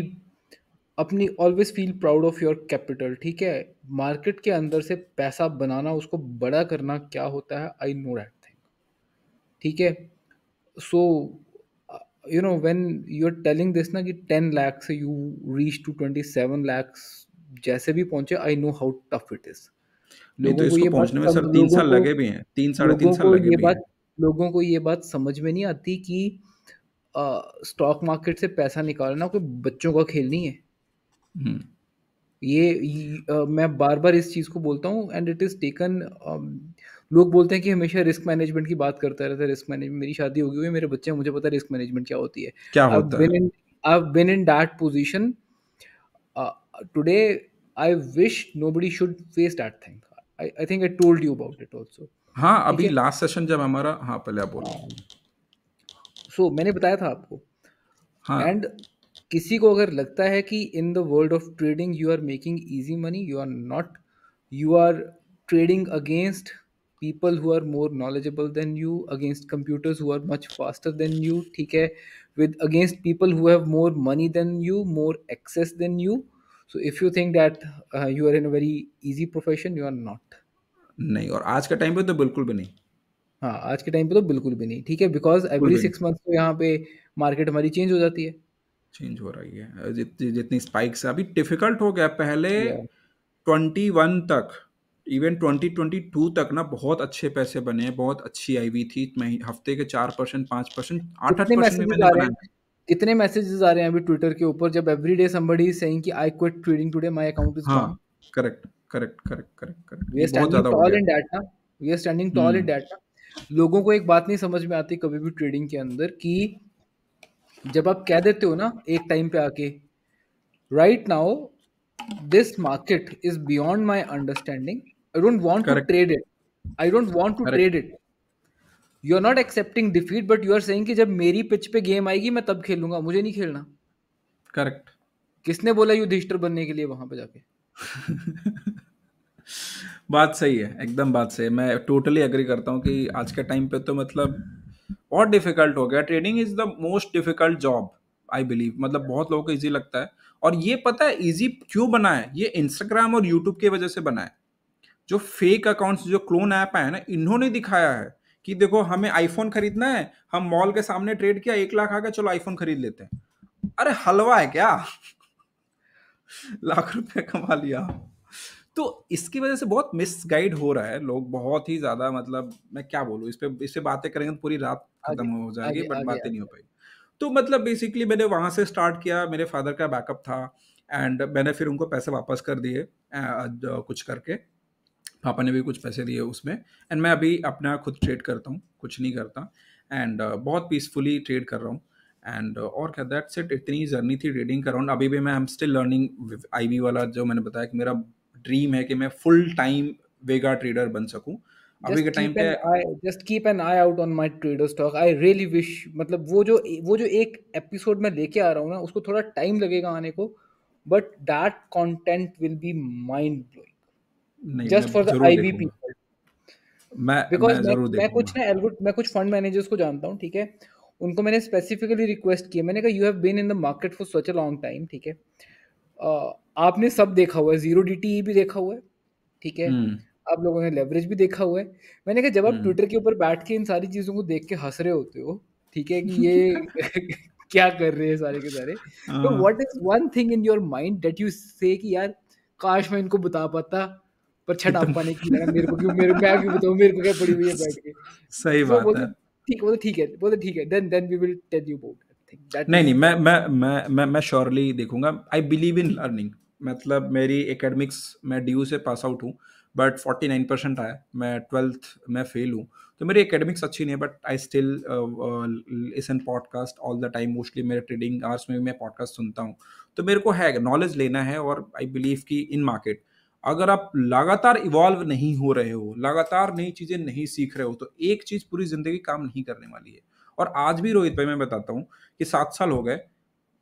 B: अपनी always feel proud of your capital ठीक है मार्केट के अंदर से पैसा बनाना उसको बड़ा करना क्या होता है आई नो डैट थिंग ठीक है so you know when you are telling this ना कि टेन लैक्स से you reach to twenty seven lakhs जैसे भी पहुंचे I know how tough it is लोगों तो को ये पहुंचने में सर तीन साल लगे भी हैं तीन साढ़े तीन साल लगे भी हैं लोगों को ये बात समझ में नहीं आती कि स्टॉक मार्केट से पैसा निकालना कोई बच्चों का खेल नहीं है हम्म ये, ये आ, मैं बार बार इस चीज़ को बोलता हूँ एंड इट इज़ टेकन लोग बोलते हैं कि हमेशा रिस्क मैनेजमेंट की बात करता रहता है रिस्क मैनेजमेंट मेरी शादी होगी हुई मेरे बच्चे मुझे पता है रिस्क मैनेजमेंट क्या होती है
A: क्या होता है
B: I've been in that position. Uh, today, I wish nobody should face that I I, I think I told you about
A: हाँ अभी लास्ट सेशन जब हमारा हाँ पहले आप बोलो
B: सो मैंने बताया था आपको हाँ एंड किसी को अगर लगता है कि in the world of trading you are making easy money you are not you are trading against people who are more knowledgeable than you against computers who are much faster than you ठीक है with against people who have more money than you more access than you so if you think that you are in a very easy profession you are not
A: नहीं और आज के time पे तो बिल्कुल भी नहीं
B: हाँ आज के टाइम पे तो बिल्कुल भी नहीं ठीक है बिकॉज एवरी सिक्स मंथ को यहाँ पे मार्केट हमारी चेंज हो जाती है
A: चेंज हो रही है जितनी जितनी स्पाइक्स अभी डिफिकल्ट हो गया पहले ट्वेंटी वन तक इवन ट्वेंटी ट्वेंटी टू तक ना बहुत अच्छे पैसे बने बहुत अच्छी आई हुई थी मैं हफ्ते के चार परसेंट पाँच परसेंट आठ आठ परसेंट
B: कितने मैसेजेस आ रहे हैं अभी ट्विटर के ऊपर जब every day somebody is saying कि I quit trading today my account is हाँ
A: correct correct correct correct correct बहुत ज्यादा टॉल इन
B: डाटा ना we are standing tall in data लोगों को एक बात नहीं समझ में आती कभी भी ट्रेडिंग के अंदर कि जब आप कह देते हो ना एक टाइम पे आके right now this market is beyond my understanding I don't want to trade it I don't want to trade it you are not accepting defeat but you are saying कि जब मेरी पिच पे game आएगी मैं तब खेलूंगा मुझे नहीं खेलना करेक्ट किसने बोला युधिष्ठिर बनने के लिए वहां पे जाके
A: बात सही है एकदम बात सही है मैं टोटली अग्री करता हूँ कि आज के टाइम पे तो मतलब बहुत डिफिकल्ट हो गया trading is the most difficult job I believe मतलब बहुत लोगों को ईजी लगता है और ये पता है ईजी क्यों बना है ये इंस्टाग्राम और यूट्यूब की वजह से बना है जो फेक अकाउंट्स जो क्लोन ऐप है ना इन्होंने दिखाया है कि देखो हमें आईफोन खरीदना है हम मॉल के सामने ट्रेड किया एक लाख आकर चलो आईफोन खरीद लेते हैं अरे हलवा है क्या लाख रुपए कमा लिया तो इसकी वजह से बहुत मिसगाइड हो रहा है लोग बहुत ही ज्यादा मतलब मैं क्या बोलूँ इस पर इस बातें करेंगे तो पूरी रात खत्म हो जाएगी बट बातें नहीं हो पाई तो मतलब बेसिकली मैंने वहाँ से स्टार्ट किया मेरे फादर का बैकअप था एंड मैंने फिर उनको पैसे वापस कर दिए कुछ करके पापा ने भी कुछ पैसे दिए उसमें एंड मैं अभी अपना खुद ट्रेड करता हूँ कुछ नहीं करता एंड बहुत पीसफुली ट्रेड कर रहा हूँ एंड uh, और क्या दैट सेट इतनी जर्नी थी ट्रेडिंग अराउंड अभी भी मैं I am still learning I वाला जो मैंने बताया कि मेरा ड्रीम है कि मैं फुल टाइम वेगा ट्रेडर बन सकूँ अभी के टाइम पे
B: just keep an eye out on my trader stock I really wish मतलब वो जो वो जो एक एपिसोड में लेके आ रहा हूँ ना उसको थोड़ा टाइम लगेगा आने को but that content will be mind
A: blowing just for the IB people मैं बिकॉज मैं, मैं, मैं
B: कुछ ना एलवुड मैं कुछ फंड मैनेजर्स को जानता हूँ ठीक है उनको मैंने स्पेसिफिकली रिक्वेस्ट किया मैंने कहा you have been in the market for such a long time ठीक है आपने सब देखा हुआ है जीरो डी e भी देखा हुआ है ठीक है हम्म। आप लोगों ने लेवरेज भी देखा हुआ है मैंने कहा जब आप ट्विटर हम्म। के ऊपर बैठ के इन सारी चीज़ों को देख के हंस रहे होते हो ठीक है कि ये क्या कर रहे हैं सारे के सारे तो what is one thing in your mind that you say कि यार काश मैं इनको बता पाता पर छट आप पाने की मेरे को क्यों मेरे को क्या क्यों बताऊं मेरे को क्या पड़ी हुई है बैठ के
A: सही so, तो बात है
B: ठीक बोले ठीक है बोले तो ठीक है then then we will tell you about नहीं नहीं मैं मैं
A: मैं मैं मैं श्योरली देखूंगा आई बिलीव इन लर्निंग मतलब मेरी एकेडमिक्स मैं डी से पास आउट हूँ बट फोर्टी नाइन परसेंट आया मैं ट्वेल्थ में फेल हूँ तो मेरी एकेडमिक्स अच्छी नहीं है बट आई स्टिल इस podcast all the time mostly मेरे ट्रेडिंग आवर्स में भी मैं पॉडकास्ट सुनता हूँ तो मेरे को है नॉलेज लेना है और आई बिलीव कि इन मार्केट अगर आप लगातार इवॉल्व नहीं हो रहे हो लगातार नई चीज़ें नहीं सीख रहे हो तो एक चीज़ पूरी ज़िंदगी काम नहीं करने वाली है और आज भी रोहित भाई मैं बताता हूँ कि सात साल हो गए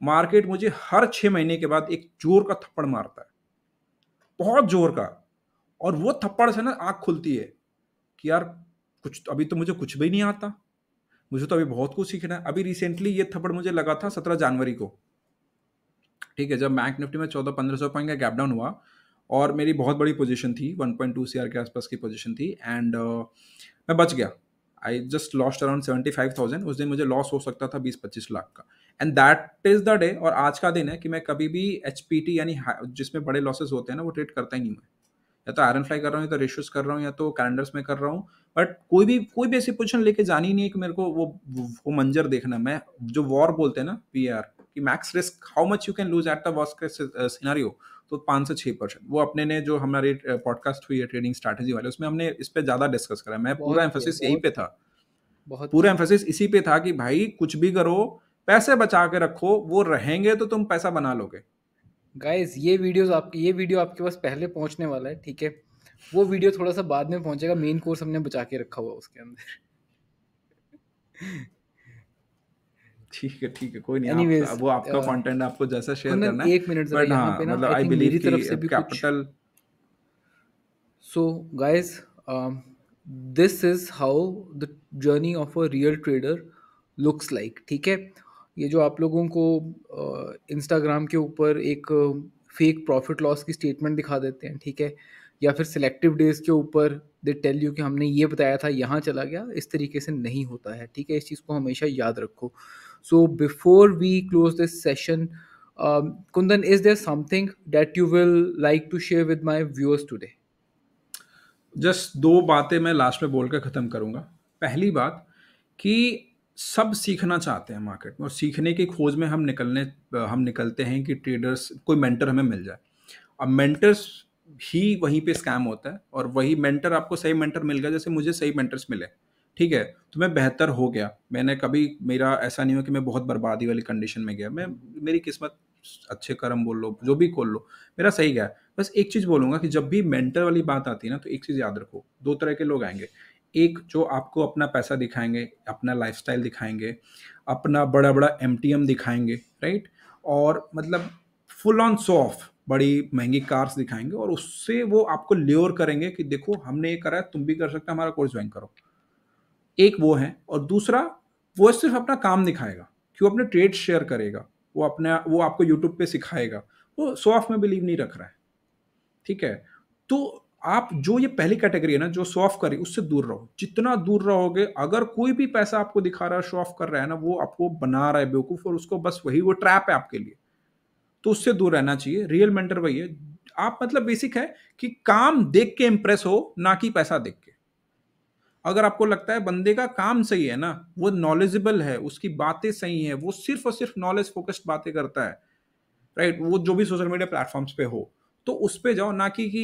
A: मार्केट मुझे हर छह महीने के बाद एक जोर का थप्पड़ मारता है बहुत जोर का और वो थप्पड़ से ना आँख खुलती है कि यार कुछ तो अभी तो मुझे कुछ भी नहीं आता मुझे तो अभी बहुत कुछ सीखना है अभी रिसेंटली ये थप्पड़ मुझे लगा था सत्रह जनवरी को ठीक है जब बैंक निफ्टी में चौदह पंद्रह सौ पॉइंट का गैप डाउन हुआ और मेरी बहुत बड़ी पोजीशन थी 1.2 पॉइंट के आसपास की पोजीशन थी एंड uh, मैं बच गया I just lost around seventy five thousand उस दिन मुझे लॉस हो सकता था बीस पच्चीस लाख का and that is the day और आज का दिन है कि मैं कभी भी एच यानी जिसमें बड़े लॉसेज होते हैं ना वो ट्रेड करता ही नहीं मैं या तो आयरन फ्लाई कर रहा हूँ या तो रेशोज कर रहा हूँ या तो कैलेंडर्स में कर रहा हूँ बट कोई भी कोई भी ऐसी पोजिशन लेके जानी नहीं है कि मेरे को वो वो मंजर देखना मैं जो वॉर बोलते हैं ना पी आर कि max risk how much you can lose at the worst scenario तो पाँच से छः परसेंट वो अपने ने जो हमारी पॉडकास्ट हुई है ट्रेडिंग स्ट्रैटेजी वाले उसमें हमने इस पर ज़्यादा डिस्कस करा मैं पूरा एम्फोसिस यही पे था पूरा एम्फोसिस इसी पे था कि भाई कुछ भी करो पैसे बचा के रखो वो रहेंगे तो तुम पैसा बना लोगे
B: गाइज ये वीडियोस आपकी ये वीडियो आपके पास पहले पहुंचने वाला है ठीक है वो वीडियो थोड़ा सा बाद में पहुंचेगा मेन कोर्स हमने बचा के रखा हुआ उसके अंदर
A: ठीक है ठीक है कोई नहीं Anyways, आप, वो आपका कंटेंट uh, आपको जैसा शेयर करना है एक मिनट बट हाँ मतलब आई बिलीव तरफ से भी capital
B: so guys this is how the journey of a real trader looks like ठीक है ये जो आप लोगों को इंस्टाग्राम uh, के ऊपर एक फेक प्रॉफिट लॉस की स्टेटमेंट दिखा देते हैं ठीक है या फिर सिलेक्टिव डेज के ऊपर दे टेल यू कि हमने ये बताया था यहाँ चला गया इस तरीके से नहीं होता है ठीक है इस चीज़ को हमेशा याद रखो So before we close this session, um, Kundan, is there something that you will like to share with my viewers today?
A: Just दो बातें मैं लास्ट में बोलकर ख़त्म करूंगा पहली बात कि सब सीखना चाहते हैं मार्केट में और सीखने की खोज में हम निकलने हम निकलते हैं कि ट्रेडर्स कोई मेंटर हमें मिल जाए अब मेंटर्स ही वहीं पे स्कैम होता है और वही मेंटर आपको सही मेंटर मिल गया जैसे मुझे सही मेंटर्स मिले ठीक है तो मैं बेहतर हो गया मैंने कभी मेरा ऐसा नहीं हुआ कि मैं बहुत बर्बादी वाली कंडीशन में गया मैं मेरी किस्मत अच्छे कर्म बोल लो जो भी खोल लो मेरा सही गया बस एक चीज़ बोलूँगा कि जब भी मेंटल वाली बात आती है ना तो एक चीज़ याद रखो दो तरह के लोग आएंगे एक जो आपको अपना पैसा दिखाएंगे अपना लाइफ दिखाएंगे अपना बड़ा बड़ा एम दिखाएंगे राइट और मतलब फुल ऑन सो ऑफ बड़ी महंगी कार्स दिखाएंगे और उससे वो आपको ल्योर करेंगे कि देखो हमने ये करा है तुम भी कर सकते हो हमारा कोर्स ज्वाइन करो एक वो है और दूसरा वो सिर्फ अपना काम दिखाएगा कि वो अपने ट्रेड शेयर करेगा वो अपने वो आपको यूट्यूब पे सिखाएगा वो सो ऑफ में बिलीव नहीं रख रहा है ठीक है तो आप जो ये पहली कैटेगरी है ना जो सॉफ्ट ऑफ करे उससे दूर रहो जितना दूर रहोगे अगर कोई भी पैसा आपको दिखा रहा है शो ऑफ कर रहा है ना वो आपको बना रहा है बेवकूफ़ और उसको बस वही वो ट्रैप है आपके लिए तो उससे दूर रहना चाहिए रियल मेंटर वही है आप मतलब बेसिक है कि काम देख के इंप्रेस हो ना कि पैसा देख के अगर आपको लगता है बंदे का काम सही है ना वो नॉलेजेबल है उसकी बातें सही है वो सिर्फ और सिर्फ नॉलेज फोकस्ड बातें करता है राइट वो जो भी सोशल मीडिया प्लेटफॉर्म्स पे हो तो उस पर जाओ ना कि कि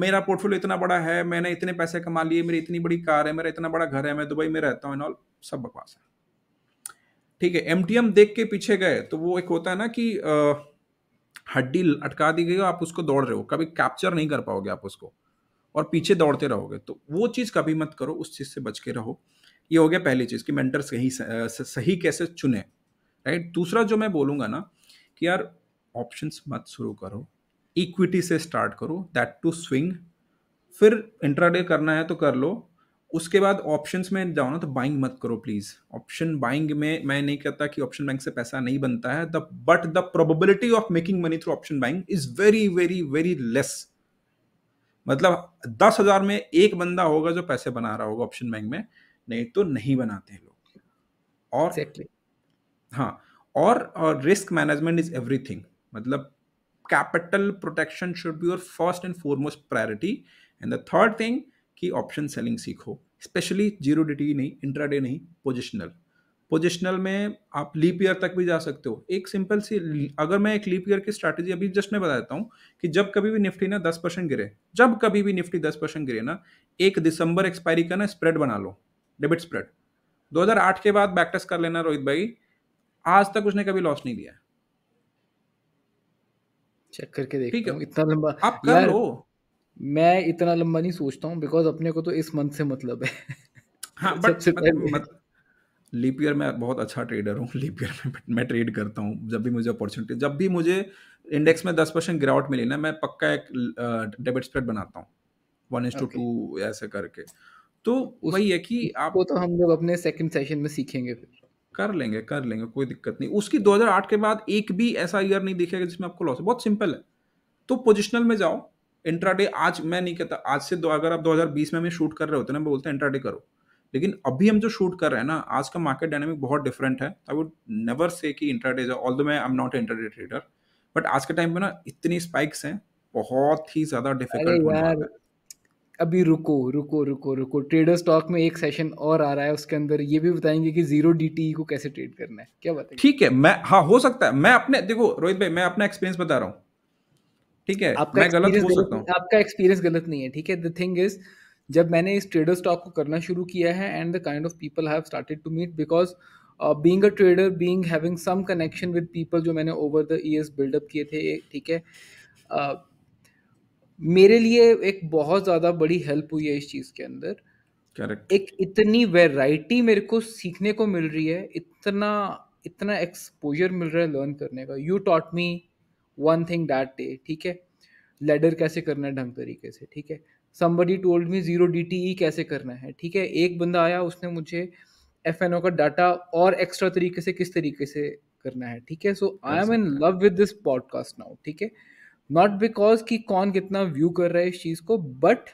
A: मेरा पोर्टफोलियो इतना बड़ा है मैंने इतने पैसे कमा लिए मेरी इतनी बड़ी कार है मेरा इतना बड़ा घर है मैं दुबई में रहता हूँ एंड ऑल सब बकवास है ठीक है एम टी एम देख के पीछे गए तो वो एक होता है ना कि हड्डी अटका दी गई हो आप उसको दौड़ रहे हो कभी कैप्चर नहीं कर पाओगे आप उसको और पीछे दौड़ते रहोगे तो वो चीज़ कभी मत करो उस चीज़ से बच के रहो ये हो गया पहली चीज़ कि मेंटर सही सही कैसे चुने राइट दूसरा जो मैं बोलूँगा ना कि यार ऑप्शंस मत शुरू करो इक्विटी से स्टार्ट करो दैट टू स्विंग फिर इंट्राडे करना है तो कर लो उसके बाद ऑप्शंस में जाओ ना तो बाइंग मत करो प्लीज़ ऑप्शन बाइंग में मैं नहीं कहता कि ऑप्शन बैंक से पैसा नहीं बनता है the but the probability of making money through option buying is very very very less मतलब दस हजार में एक बंदा होगा जो पैसे बना रहा होगा ऑप्शन बैंक में नहीं तो नहीं बनाते हैं लोग और exactly. हाँ और, और रिस्क मैनेजमेंट इज एवरीथिंग मतलब capital protection should be your first and foremost priority and the third thing कि ऑप्शन सेलिंग सीखो स्पेशली जीरो डी नहीं इंट्राडे नहीं पोजिशनल पोजिशनल में आप लीप ईयर तक भी जा सकते हो एक सिंपल सी अगर मैं एक लीप ईयर की स्ट्रैटेजी अभी जस्ट मैं बताता देता हूँ कि जब कभी भी निफ्टी ना दस परसेंट गिरे जब कभी भी निफ्टी दस परसेंट गिरे ना एक दिसंबर एक्सपायरी का ना स्प्रेड बना लो डेबिट स्प्रेड 2008 के बाद बैकटेस्ट कर लेना रोहित भाई आज तक उसने कभी लॉस नहीं दिया चेक
B: करके देख ठीक है इतना लंबा आप कर लो मैं इतना लंबा नहीं सोचता हूँ बिकॉज अपने को तो इस मंथ से मतलब है
A: हाँ बट मत, लिप ईयर मैं बहुत अच्छा ट्रेडर हूँ लीपियर ईयर में मैं ट्रेड करता हूँ जब भी मुझे अपॉर्चुनिटी जब भी मुझे इंडेक्स में दस परसेंट गिरावट मिली ना मैं पक्का एक डेबिट स्प्रेड बनाता हूँ वन इंस टू टू ऐसे करके तो वही है कि आप वो तो हम लोग अपने सेकंड सेशन में सीखेंगे फिर कर लेंगे कर लेंगे कोई दिक्कत नहीं उसकी 2008 के बाद एक भी ऐसा ईयर नहीं दिखेगा जिसमें आपको लॉस है बहुत सिंपल है तो पोजिशनल में जाओ इंट्राडे आज मैं नहीं कहता आज से दो अगर आप 2020 में हमें शूट कर रहे होते ना बोलते हैं इंट्राडे करो लेकिन अभी हम जो शूट कर रहे हैं ना आज का मार्केट डायनेमिक बहुत डिफरेंट है आई वुड नेवर से कि इंट्राडे ऑल दो मै I am not intraday trader but आज के टाइम पे ना इतनी स्पाइक्स हैं बहुत ही ज्यादा डिफिकल्ट
B: अभी रुको रुको रुको रुको ट्रेडर स्टॉक में एक सेशन और आ रहा है उसके अंदर
A: ये भी बताएंगे कि जीरो डी e को कैसे ट्रेड करना है क्या बताएंगे ठीक है मैं हाँ हो सकता है मैं अपने देखो रोहित भाई मैं अपना एक्सपीरियंस बता रहा हूँ ठीक है आपका मैं गलत हो सकता हूँ
B: आपका एक्सपीरियंस गलत नहीं है ठीक है द थिंग इज जब मैंने इस ट्रेडर स्टॉक को करना शुरू किया है and the kind of people have started to meet because being a trader being having some connection with people जो मैंने ओवर द ईयर्स बिल्डअप किए थे ठीक है uh, मेरे लिए एक बहुत ज़्यादा बड़ी हेल्प हुई है इस चीज़ के अंदर Correct. एक इतनी वैरायटी मेरे को सीखने को मिल रही है इतना इतना एक्सपोजर मिल रहा है लर्न करने का you taught me one thing that day ठीक है लेडर कैसे करना है ढंग तरीके से ठीक है somebody told me zero D कैसे करना है ठीक है एक बंदा आया उसने मुझे एफ एन ओ का डाटा और एक्स्ट्रा तरीके से किस तरीके से करना है ठीक है so I am in love with this podcast now ठीक है नॉट बिकॉज कि कौन कितना व्यू कर रहा है इस चीज़ को बट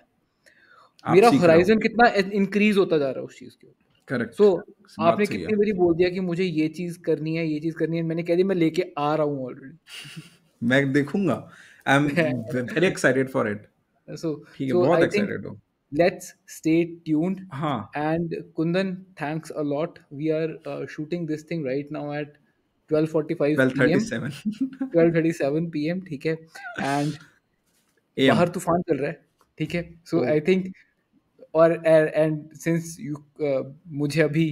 A: मेरा होराइजन कितना
B: इंक्रीज होता जा रहा है उस चीज़ के ऊपर करेक्ट सो
A: so, आपने कितनी बारी
B: बोल दिया कि मुझे ये चीज़ करनी है ये चीज़ करनी है मैंने कह दिया मैं लेके आ रहा हूँ ऑलरेडी
A: मैं देखूंगा I am very excited for it
B: so ठीक है बहुत एक्साइटेड हूं लेट्स स्टे ट्यून्ड हाँ and Kundan thanks a lot we are shooting this thing right now at 12:45 PM 12:37 PM ठीक है एंड बाहर तूफान चल रहा है ठीक है सो आई थिंक और एंड सिंस यू मुझे अभी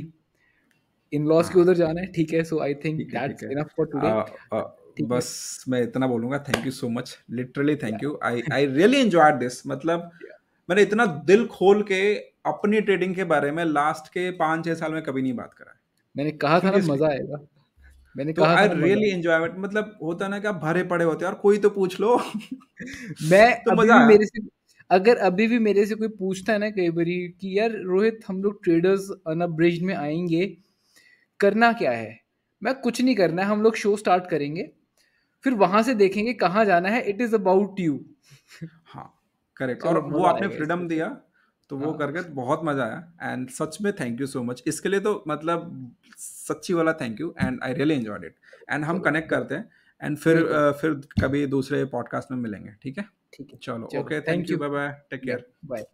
A: इन लॉस के हाँ। उधर जाना है ठीक है so I think that's enough for today बस मैं इतना बोलूंगा thank you so much literally thank you I I really enjoy this मतलब yeah. मैंने इतना दिल खोल के अपनी ट्रेडिंग के बारे में लास्ट के पांच छह साल में कभी नहीं बात करा
B: मैंने कहा था ना मजा आएगा मैंने तो कहा आई रियली
A: एंजॉय मतलब होता ना कि आप भरे पड़े होते और कोई तो पूछ लो मैं तो मजा मेरे
B: से अगर अभी भी मेरे से कोई पूछता है ना कई बार कि यार रोहित हम लोग ट्रेडर्स अनब्रिज में आएंगे करना क्या है मैं कुछ नहीं करना है हम लोग शो स्टार्ट करेंगे फिर वहां से देखेंगे कहाँ जाना है इट इज अबाउट यू
A: हाँ करेक्ट और वो आपने फ्रीडम दिया तो वो हाँ। करके बहुत मजा आया एंड सच में थैंक यू सो मच इसके लिए तो मतलब सच्ची वाला thank you and I really enjoyed it and हम कनेक्ट करते हैं एंड फिर uh, फिर कभी दूसरे पॉडकास्ट में मिलेंगे ठीक है ठीक है चलो okay thank you bye bye take care bye